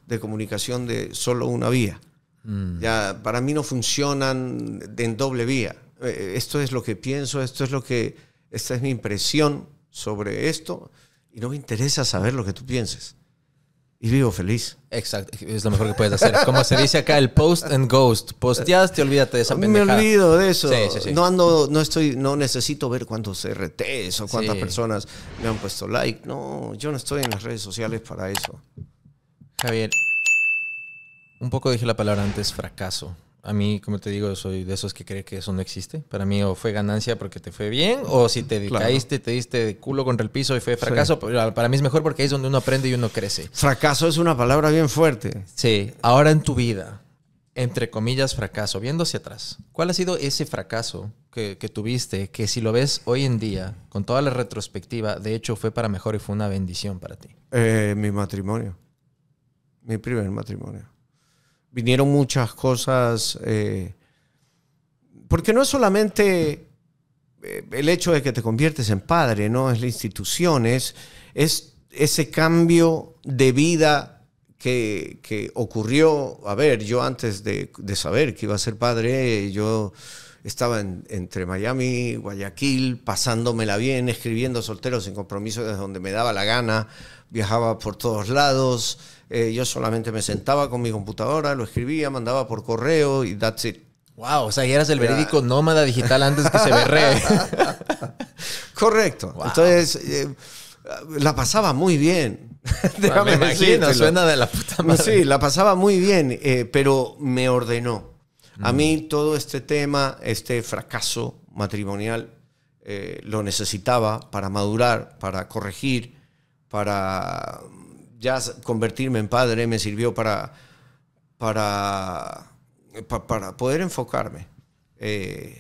[SPEAKER 2] de comunicación de solo una vía. Mm. Ya, para mí no funcionan en doble vía. Eh, eh, esto es lo que pienso, esto es lo que, esta es mi impresión sobre esto y no me interesa saber lo que tú pienses. Y vivo feliz. Exacto, es lo mejor que puedes hacer. Como se dice acá, el post
[SPEAKER 1] and ghost. Posteaste, olvídate de esa pendejada. Me olvido de eso. No
[SPEAKER 2] ando, no estoy, no necesito ver cuántos RTs o cuántas personas me han puesto like. No, yo no estoy en las redes sociales para eso.
[SPEAKER 1] Javier, un poco dije la palabra antes, fracaso. A mí, como te digo, soy de esos que cree que eso no existe. Para mí, o fue ganancia porque te fue bien, o si te caíste caíste, te diste de culo contra el piso y fue fracaso. Para mí es mejor porque ahí es donde uno aprende y uno
[SPEAKER 2] crece. Fracaso es una palabra bien fuerte. Sí. Ahora en tu vida,
[SPEAKER 1] entre comillas, fracaso, viendo hacia atrás, ¿cuál ha sido ese fracaso que, tuviste que si lo ves hoy en día, con toda la retrospectiva, de hecho fue para mejor y fue una bendición para ti?
[SPEAKER 2] Eh, mi matrimonio mi primer matrimonio. Vinieron muchas cosas, eh, porque no es solamente eh, el hecho de que te conviertes en padre, ¿no? Es la institución, es, ese cambio de vida que, ocurrió. A ver, yo antes de, saber que iba a ser padre, yo estaba entre Miami y Guayaquil, pasándomela bien, escribiendo solteros sin compromiso desde donde me daba la gana, viajaba por todos lados, eh, yo solamente me sentaba con mi computadora, lo escribía, mandaba por correo y that's it. Wow, o sea, y eras el verídico nómada digital antes que se berree. <laughs> Correcto. Entonces, eh, la pasaba muy bien. <laughs> Déjame me imagino, suena de la puta madre. Sí, la pasaba muy bien, eh, pero me ordenó. A mí mm. todo este tema, este fracaso matrimonial, lo necesitaba para madurar, para corregir, para ya convertirme en padre me sirvió para, para, para poder enfocarme. Eh,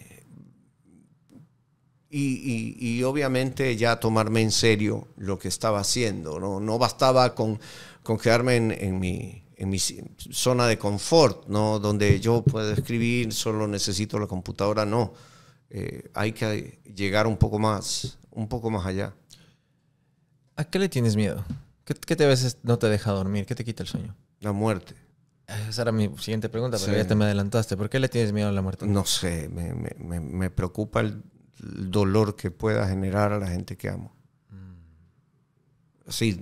[SPEAKER 2] y, obviamente ya tomarme en serio lo que estaba haciendo. No, bastaba con, con quedarme en, mi, en, mi, zona de confort, ¿no? donde yo puedo escribir, solo necesito la computadora, no. Eh, hay que llegar un poco más, un poco más allá.
[SPEAKER 1] ¿A qué le tienes miedo? ¿Qué, qué te veces no te deja dormir? ¿Qué te quita el sueño? La muerte. Esa era mi siguiente pregunta, pero ya te
[SPEAKER 2] me adelantaste. ¿Por qué le tienes miedo a la muerte? No sé, me, me, me, preocupa el dolor que pueda generar a la gente que amo. Sí,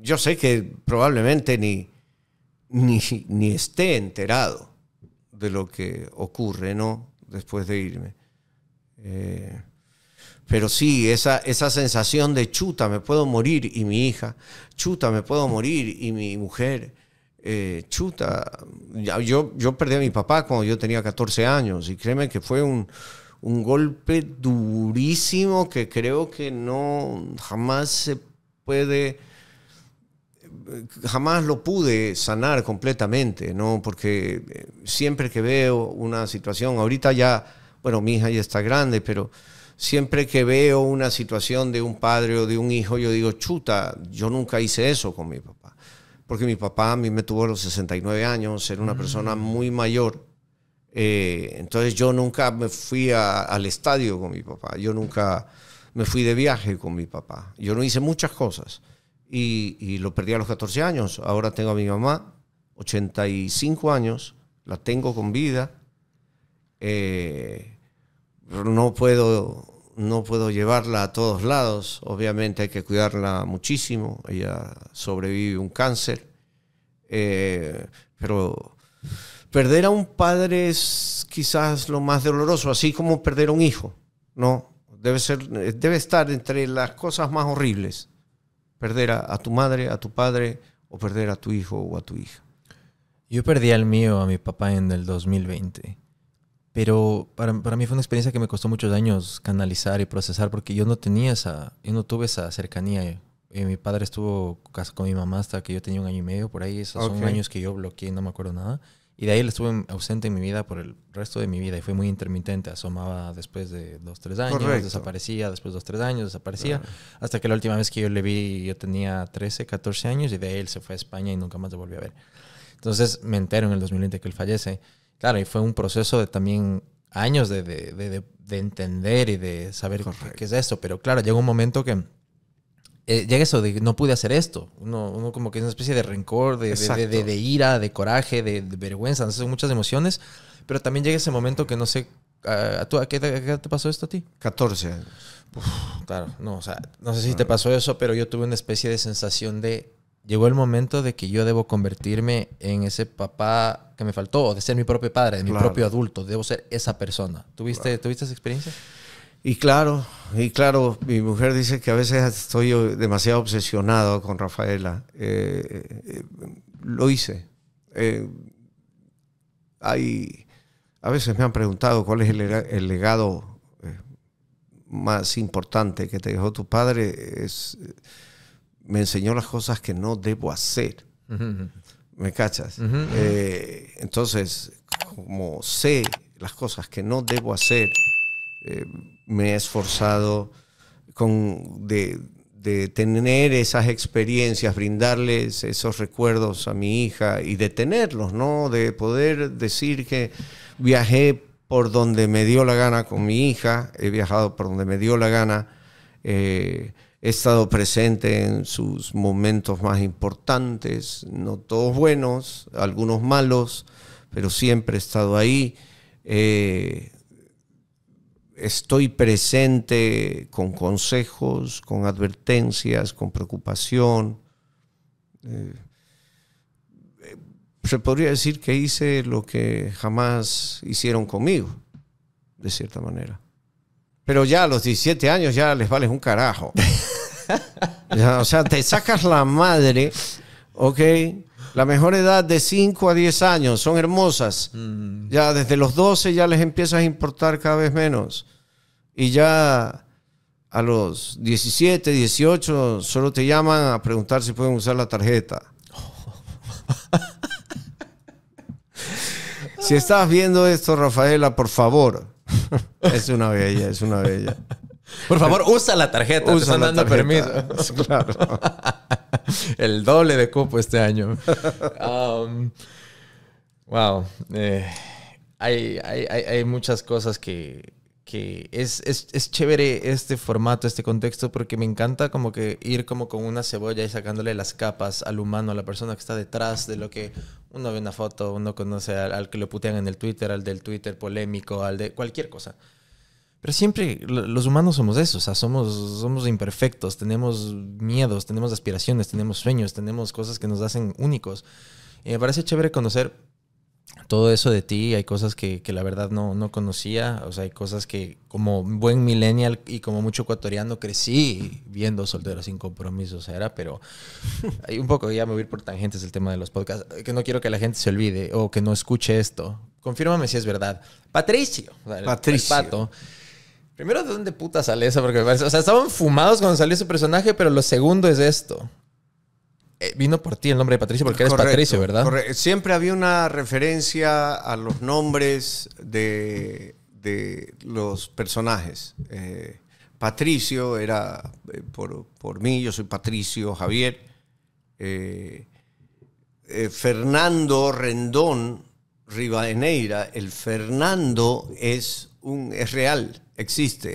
[SPEAKER 2] yo sé que probablemente ni, ni, ni esté enterado de lo que ocurre, ¿no? Después de irme. Eh, pero sí, esa, esa sensación de chuta, me puedo morir y mi hija, chuta, me puedo morir y mi mujer, eh, chuta. Yo, yo perdí a mi papá cuando yo tenía 14 años y créeme que fue un, un golpe durísimo que creo que no jamás se puede jamás lo pude sanar completamente, ¿no? Porque eh, siempre que veo una situación, ahorita ya, bueno, mi hija ya está grande, pero siempre que veo una situación de un padre o de un hijo, yo digo, chuta, yo nunca hice eso con mi papá. Porque mi papá a mí me tuvo a los 69 años, era una persona mm. muy mayor. Eh, entonces yo nunca me fui al estadio con mi papá, yo nunca me fui de viaje con mi papá, yo no hice muchas cosas y, lo perdí a los 14 años, ahora tengo a mi mamá, 85 años, la tengo con vida, eh, no puedo no puedo llevarla a todos lados, obviamente hay que cuidarla muchísimo, ella sobrevive un cáncer, eh, pero perder a un padre es quizás lo más doloroso, así como perder a un hijo, ¿no? Debe, ser, debe estar entre las cosas más horribles, perder a, a tu madre, a tu padre, o perder a tu hijo o a tu hija.
[SPEAKER 1] Yo perdí al mío, a mi papá, en el 2020. Pero para, para, mí fue una experiencia que me costó muchos años canalizar y procesar porque yo no tenía esa, yo no tuve esa cercanía. Eh, mi padre estuvo con mi mamá hasta que yo tenía un año y medio, por ahí esos son años que yo bloqueé, no me acuerdo nada. Y de ahí él estuvo ausente en mi vida por el resto de mi vida y fue muy intermitente. Asomaba después de dos, tres años, desaparecía, después de dos, tres años, desaparecía. Hasta que la última vez que yo le vi, yo tenía 13, 14 años y de ahí él se fue a España y nunca más lo volví a ver. Entonces me entero en el 2020 que él fallece. Claro, y fue un proceso de también años de, de, de, entender y de saber qué, es esto. Pero claro, llega un momento que eh, llega eso de no pude hacer esto. Uno, como que es una especie de rencor, de, ira, de coraje, de, vergüenza, no muchas emociones. Pero también llega ese momento que no sé, ¿a, qué, te pasó esto a ti? 14 claro, no, o sea, no sé si te pasó eso, pero yo tuve una especie de sensación de llegó el momento de que yo debo convertirme en ese papá que me faltó, de ser mi propio padre, de mi propio
[SPEAKER 2] adulto, debo ser esa persona. ¿Tuviste, ¿Tuviste esa experiencia? Y claro, y claro, mi mujer dice que a veces estoy demasiado obsesionado con Rafaela. Eh, eh, eh, lo hice. a veces me han preguntado cuál es el, legado más importante que te dejó tu padre. Es, me enseñó las cosas que no debo hacer. ¿Me cachas? Eh, entonces, como sé las cosas que no debo hacer, eh, me he esforzado con, de, tener esas experiencias, brindarles esos recuerdos a mi hija y de tenerlos, ¿no? De poder decir que viajé por donde me dio la gana con mi hija, he viajado por donde me dio la gana. Eh, He estado presente en sus momentos más importantes, no todos buenos, algunos malos, pero siempre he estado ahí. Eh, estoy presente con consejos, con advertencias, con preocupación. Eh, se podría decir que hice lo que jamás hicieron conmigo, de cierta manera. Pero ya a los 17 años ya les vales un carajo. <laughs> o sea, te sacas la madre, ¿ok? La mejor edad de 5 a 10 años, son hermosas. Mm. Ya desde los 12 ya les empiezas a importar cada vez menos. Y ya a los 17, 18, solo te llaman a preguntar si pueden usar la tarjeta. <laughs> si estás viendo esto, Rafaela, por favor, es una bella, es una bella.
[SPEAKER 1] Por favor, usa la tarjeta. Usa dando permiso. <laughs> Claro. <laughs> El doble de cupo este año. Um, wow. Eh, hay, hay, muchas cosas que, que es, es, es, chévere este formato, este contexto, porque me encanta como que ir como con una cebolla y sacándole las capas al humano, a la persona que está detrás de lo que uno ve en la foto, uno conoce al, que lo putean en el Twitter, al del Twitter polémico, al de cualquier cosa. Pero siempre los humanos somos eso, o sea, somos, somos imperfectos, tenemos miedos, tenemos aspiraciones, tenemos sueños, tenemos cosas que nos hacen únicos. Eh, me parece chévere conocer todo eso de ti, hay cosas que, la verdad no, conocía, o sea, hay cosas que como buen millennial y como mucho ecuatoriano crecí viendo solteros sin compromisos, era, pero <laughs> hay un poco, ya me voy por tangentes el tema de los podcasts, que no quiero que la gente se olvide o que no escuche esto. Confírmame si es verdad. Patricio, Patricio. pato. Primero, ¿de dónde puta sale eso? Porque me parece, o sea, estaban fumados cuando salió ese personaje, pero lo segundo es esto. Eh, vino por ti el nombre de Patricio porque eres Patricio, ¿verdad?
[SPEAKER 2] Siempre había una referencia a los nombres de, los personajes. Eh, Patricio era eh, por, mí, yo soy Patricio Javier. Fernando Rendón Rivadeneira, el Fernando es, un, es real. Existe.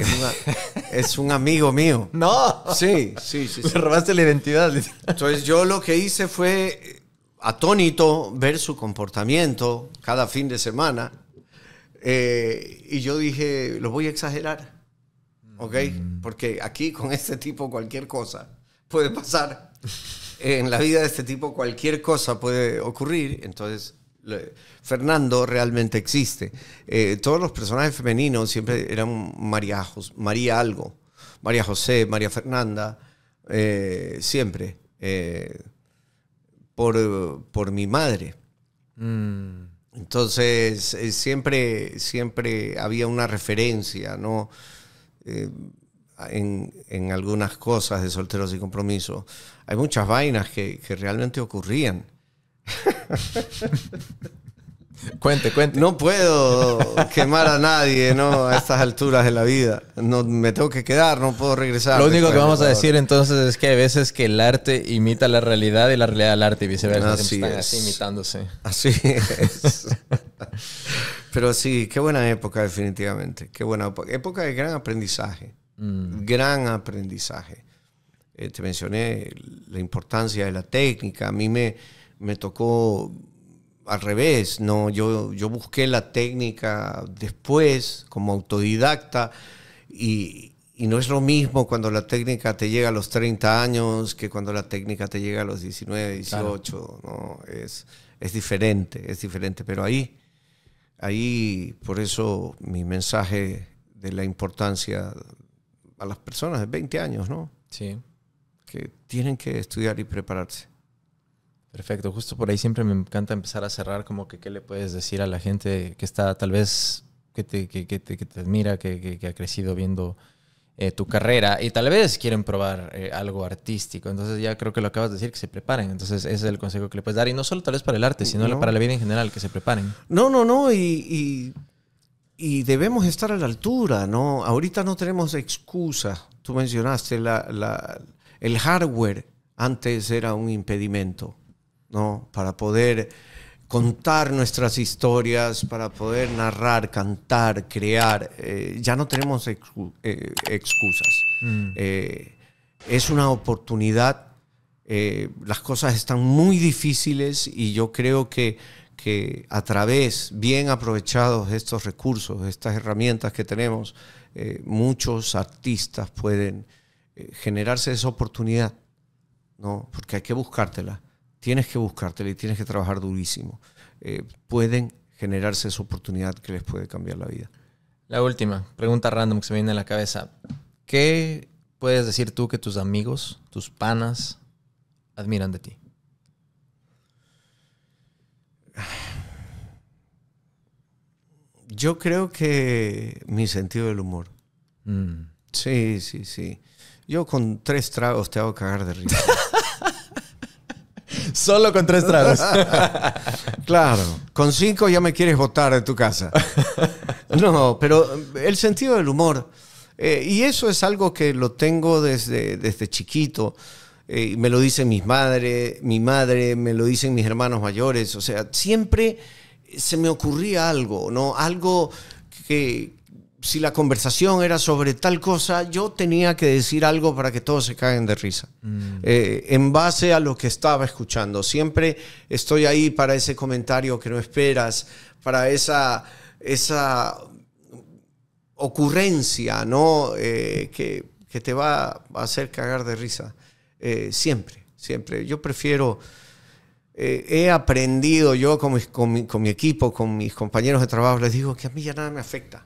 [SPEAKER 2] Es, un amigo mío. <laughs> No. Sí, sí, sí. Se robaste la identidad. Entonces yo lo que hice fue eh, atónito ver su comportamiento cada fin de semana. Eh, y yo dije, lo voy a exagerar. ¿Ok? Mm. Porque aquí con este tipo cualquier cosa puede pasar.
[SPEAKER 1] en la vida de
[SPEAKER 2] este tipo cualquier cosa puede ocurrir. Entonces... Fernando realmente existe. Eh, todos los personajes femeninos siempre eran María, María algo, María José, María Fernanda, eh, siempre. Eh, por, por, mi madre.
[SPEAKER 1] Mm.
[SPEAKER 2] Entonces, siempre, siempre había una referencia, ¿no? En, algunas cosas de solteros y compromiso. Hay muchas vainas que, que realmente ocurrían. <laughs> Cuente, cuente. No puedo quemar a nadie, ¿no? A estas alturas de la vida. No, me tengo que quedar, no puedo regresar. Lo único que vamos a decir
[SPEAKER 1] entonces es que hay veces que el arte imita la realidad y la realidad del arte y viceversa. Así es. imitándose. Así <laughs>
[SPEAKER 2] Pero sí, qué buena época definitivamente. Qué buena época. Época de gran aprendizaje. Mm. Gran aprendizaje. Eh, te mencioné la importancia de la técnica. A mí me, me tocó al revés, no, yo, yo busqué la técnica después como autodidacta y, no es lo mismo cuando la técnica te llega a los 30 años que cuando la técnica te llega a los 19, 18, ¿no? Es, es diferente, es diferente, pero ahí, ahí, por eso mi mensaje de la importancia a las personas de 20 años, ¿no? Sí. Que tienen que estudiar y prepararse.
[SPEAKER 1] Perfecto, justo por ahí siempre me encanta empezar a cerrar como que qué le puedes decir a la gente que está tal vez, que te, te, admira, que, ha crecido viendo eh, tu carrera y tal vez quieren probar eh, algo artístico. Entonces ya creo que lo acabas de decir, que se preparen. Entonces ese es el consejo que le puedes dar y no solo tal vez para el arte, sino para la vida en general, que se preparen.
[SPEAKER 2] No, no, no, y, y, debemos estar a la altura, ¿no? Ahorita no tenemos excusa. Tú mencionaste el hardware antes era un impedimento ¿no? Para poder contar nuestras historias, para poder narrar, cantar, crear. Eh, ya no tenemos eh, excusas. Mm. Eh, es una oportunidad. las cosas están muy difíciles y yo creo que, que a través, bien aprovechados estos recursos, estas herramientas que tenemos, muchos artistas pueden generarse esa oportunidad, ¿no? porque hay que buscártela tienes que buscarte y tienes que trabajar durísimo. Eh, pueden generarse esa oportunidad que les puede cambiar la vida.
[SPEAKER 1] La última, pregunta random que se me viene a la cabeza. ¿Qué puedes decir tú que tus amigos, tus panas, admiran de ti?
[SPEAKER 2] Yo creo que mi sentido del humor. Mm. Sí, sí, sí. Yo con tres tragos te hago cagar de risa. <laughs> Solo con tres tragos. <laughs> claro, con cinco ya me quieres votar de tu casa. <laughs> No, pero eh, el sentido del humor, eh, y eso es algo que lo tengo desde, desde chiquito. Eh, me lo dicen mis madres, mi madre, me lo dicen mis hermanos mayores. O sea, siempre se me ocurría algo, ¿no? Algo que, si la conversación era sobre tal cosa, yo tenía que decir algo para que todos se caguen de risa, mm. eh, en base a lo que estaba escuchando. Siempre estoy ahí para ese comentario que no esperas, para esa, esa ocurrencia ¿no? Eh, que, te va a hacer cagar de risa. Eh, siempre, siempre. Yo prefiero... he aprendido yo con con mi, equipo, con mis compañeros de trabajo, les digo que a mí ya nada me afecta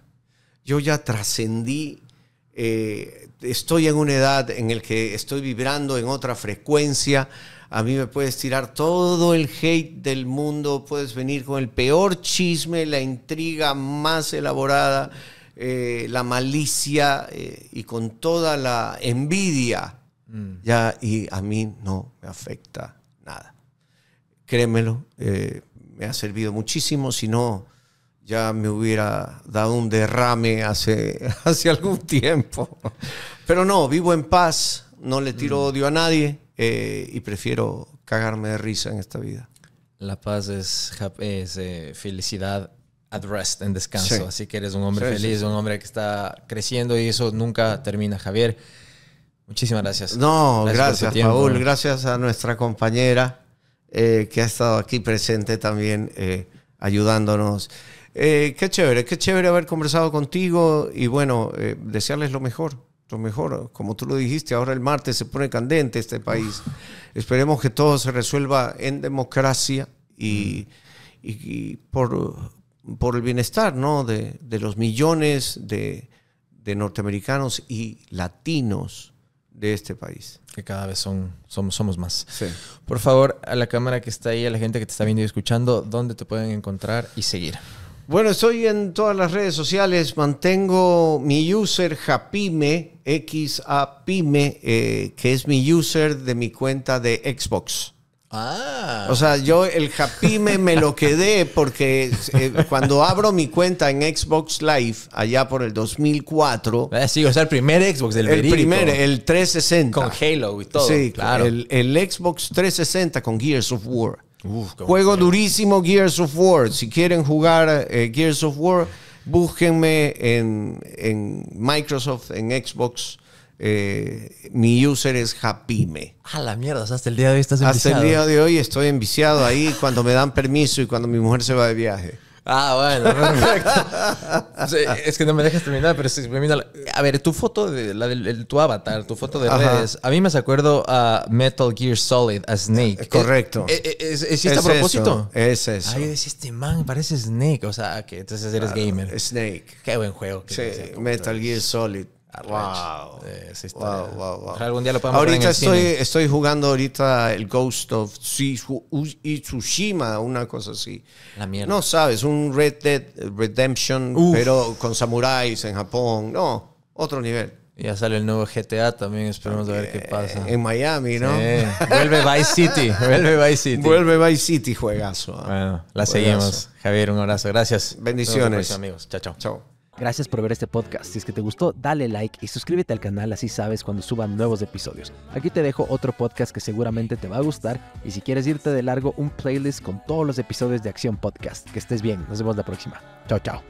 [SPEAKER 2] yo ya trascendí, eh, estoy en una edad en la que estoy vibrando en otra frecuencia, a mí me puedes tirar todo el hate del mundo, puedes venir con el peor chisme, la intriga más elaborada, eh, la malicia eh, y con toda la envidia. Mm. Ya, y a mí no me afecta nada. Créemelo, me ha servido muchísimo. Si no, ya me hubiera dado un derrame hace, <laughs> hace algún tiempo. Pero no, vivo en paz, no le tiro mm. odio a nadie eh, y prefiero cagarme de risa en esta vida.
[SPEAKER 1] La paz es, eh, felicidad at rest, en descanso. Así que eres un hombre feliz, un hombre que está creciendo y eso nunca termina, Javier. Muchísimas gracias. No, gracias, gracias Paul.
[SPEAKER 2] Gracias a nuestra compañera eh, que ha estado aquí presente también ayudándonos. Eh, qué chévere, qué chévere haber conversado contigo y bueno, eh, desearles lo mejor, lo mejor. Como tú lo dijiste, ahora el martes se pone candente este país. Esperemos que todo se resuelva en democracia y, y, por, por, el bienestar ¿no? de, de los millones de, de norteamericanos y latinos de este país.
[SPEAKER 1] Que cada vez son, somos, somos más. Sí. Por favor, a la cámara que está ahí, a la gente que te está viendo y escuchando, ¿dónde te pueden encontrar y seguir?
[SPEAKER 2] Bueno, estoy en todas las redes sociales, mantengo mi user Japime, XAPime, eh, que es mi user de mi cuenta de Xbox. Ah. O sea, yo el Japime me lo quedé porque eh, cuando abro mi cuenta en Xbox Live, allá por el 2004. Ah, sí, o sea, el primer Xbox, del el, el primer, el 360. Con Halo y todo. Sí, claro. El, el Xbox 360 con Gears of War. Juego durísimo Gears of War. Si quieren jugar eh, Gears of War, búsquenme en, Microsoft, en Xbox. Eh, mi user es Japime.
[SPEAKER 1] A la mierda, hasta el día de hoy estás Hasta el día de
[SPEAKER 2] hoy estoy enviciado ahí cuando me dan permiso y cuando mi mujer se va de viaje.
[SPEAKER 1] Ah, bueno, perfecto. <laughs> es que no me dejas terminar, pero sí, termina. A ver, tu foto, de, la del, tu avatar, tu foto de redes, a mí me acuerdo a Metal Gear Solid, a Snake. Eh, correcto. Eh, eh, ¿Es, a propósito? Eso, es eso. Ay, es este man parece Snake, o sea, que entonces
[SPEAKER 2] eres ah, gamer. Snake. Qué buen juego. Que sí, Metal Gear Solid. Eh, wow. wow, wow, Algún día lo podemos Ahorita en el estoy, estoy jugando ahorita el Ghost of Tsushima, una cosa así. La mierda. No sabes, un Red Dead Redemption, pero con samuráis en Japón. No, otro nivel. Ya sale el nuevo GTA también, esperemos a ver qué pasa. En Miami, ¿no? Vuelve Vice
[SPEAKER 1] City, <laughs> vuelve Vice City. Vuelve
[SPEAKER 2] Vice City, juegazo. ¿ah? Bueno, la seguimos. Javier, un abrazo, gracias. Bendiciones. amigos, chao. Chao. Gracias
[SPEAKER 1] por ver este podcast. Si es que te gustó, dale like y suscríbete al canal así sabes cuando suban nuevos episodios. Aquí te dejo otro podcast que seguramente te va a gustar y si quieres
[SPEAKER 2] irte de largo, un playlist con todos los episodios de Acción Podcast. Que estés bien, nos vemos la próxima. Chao, chao.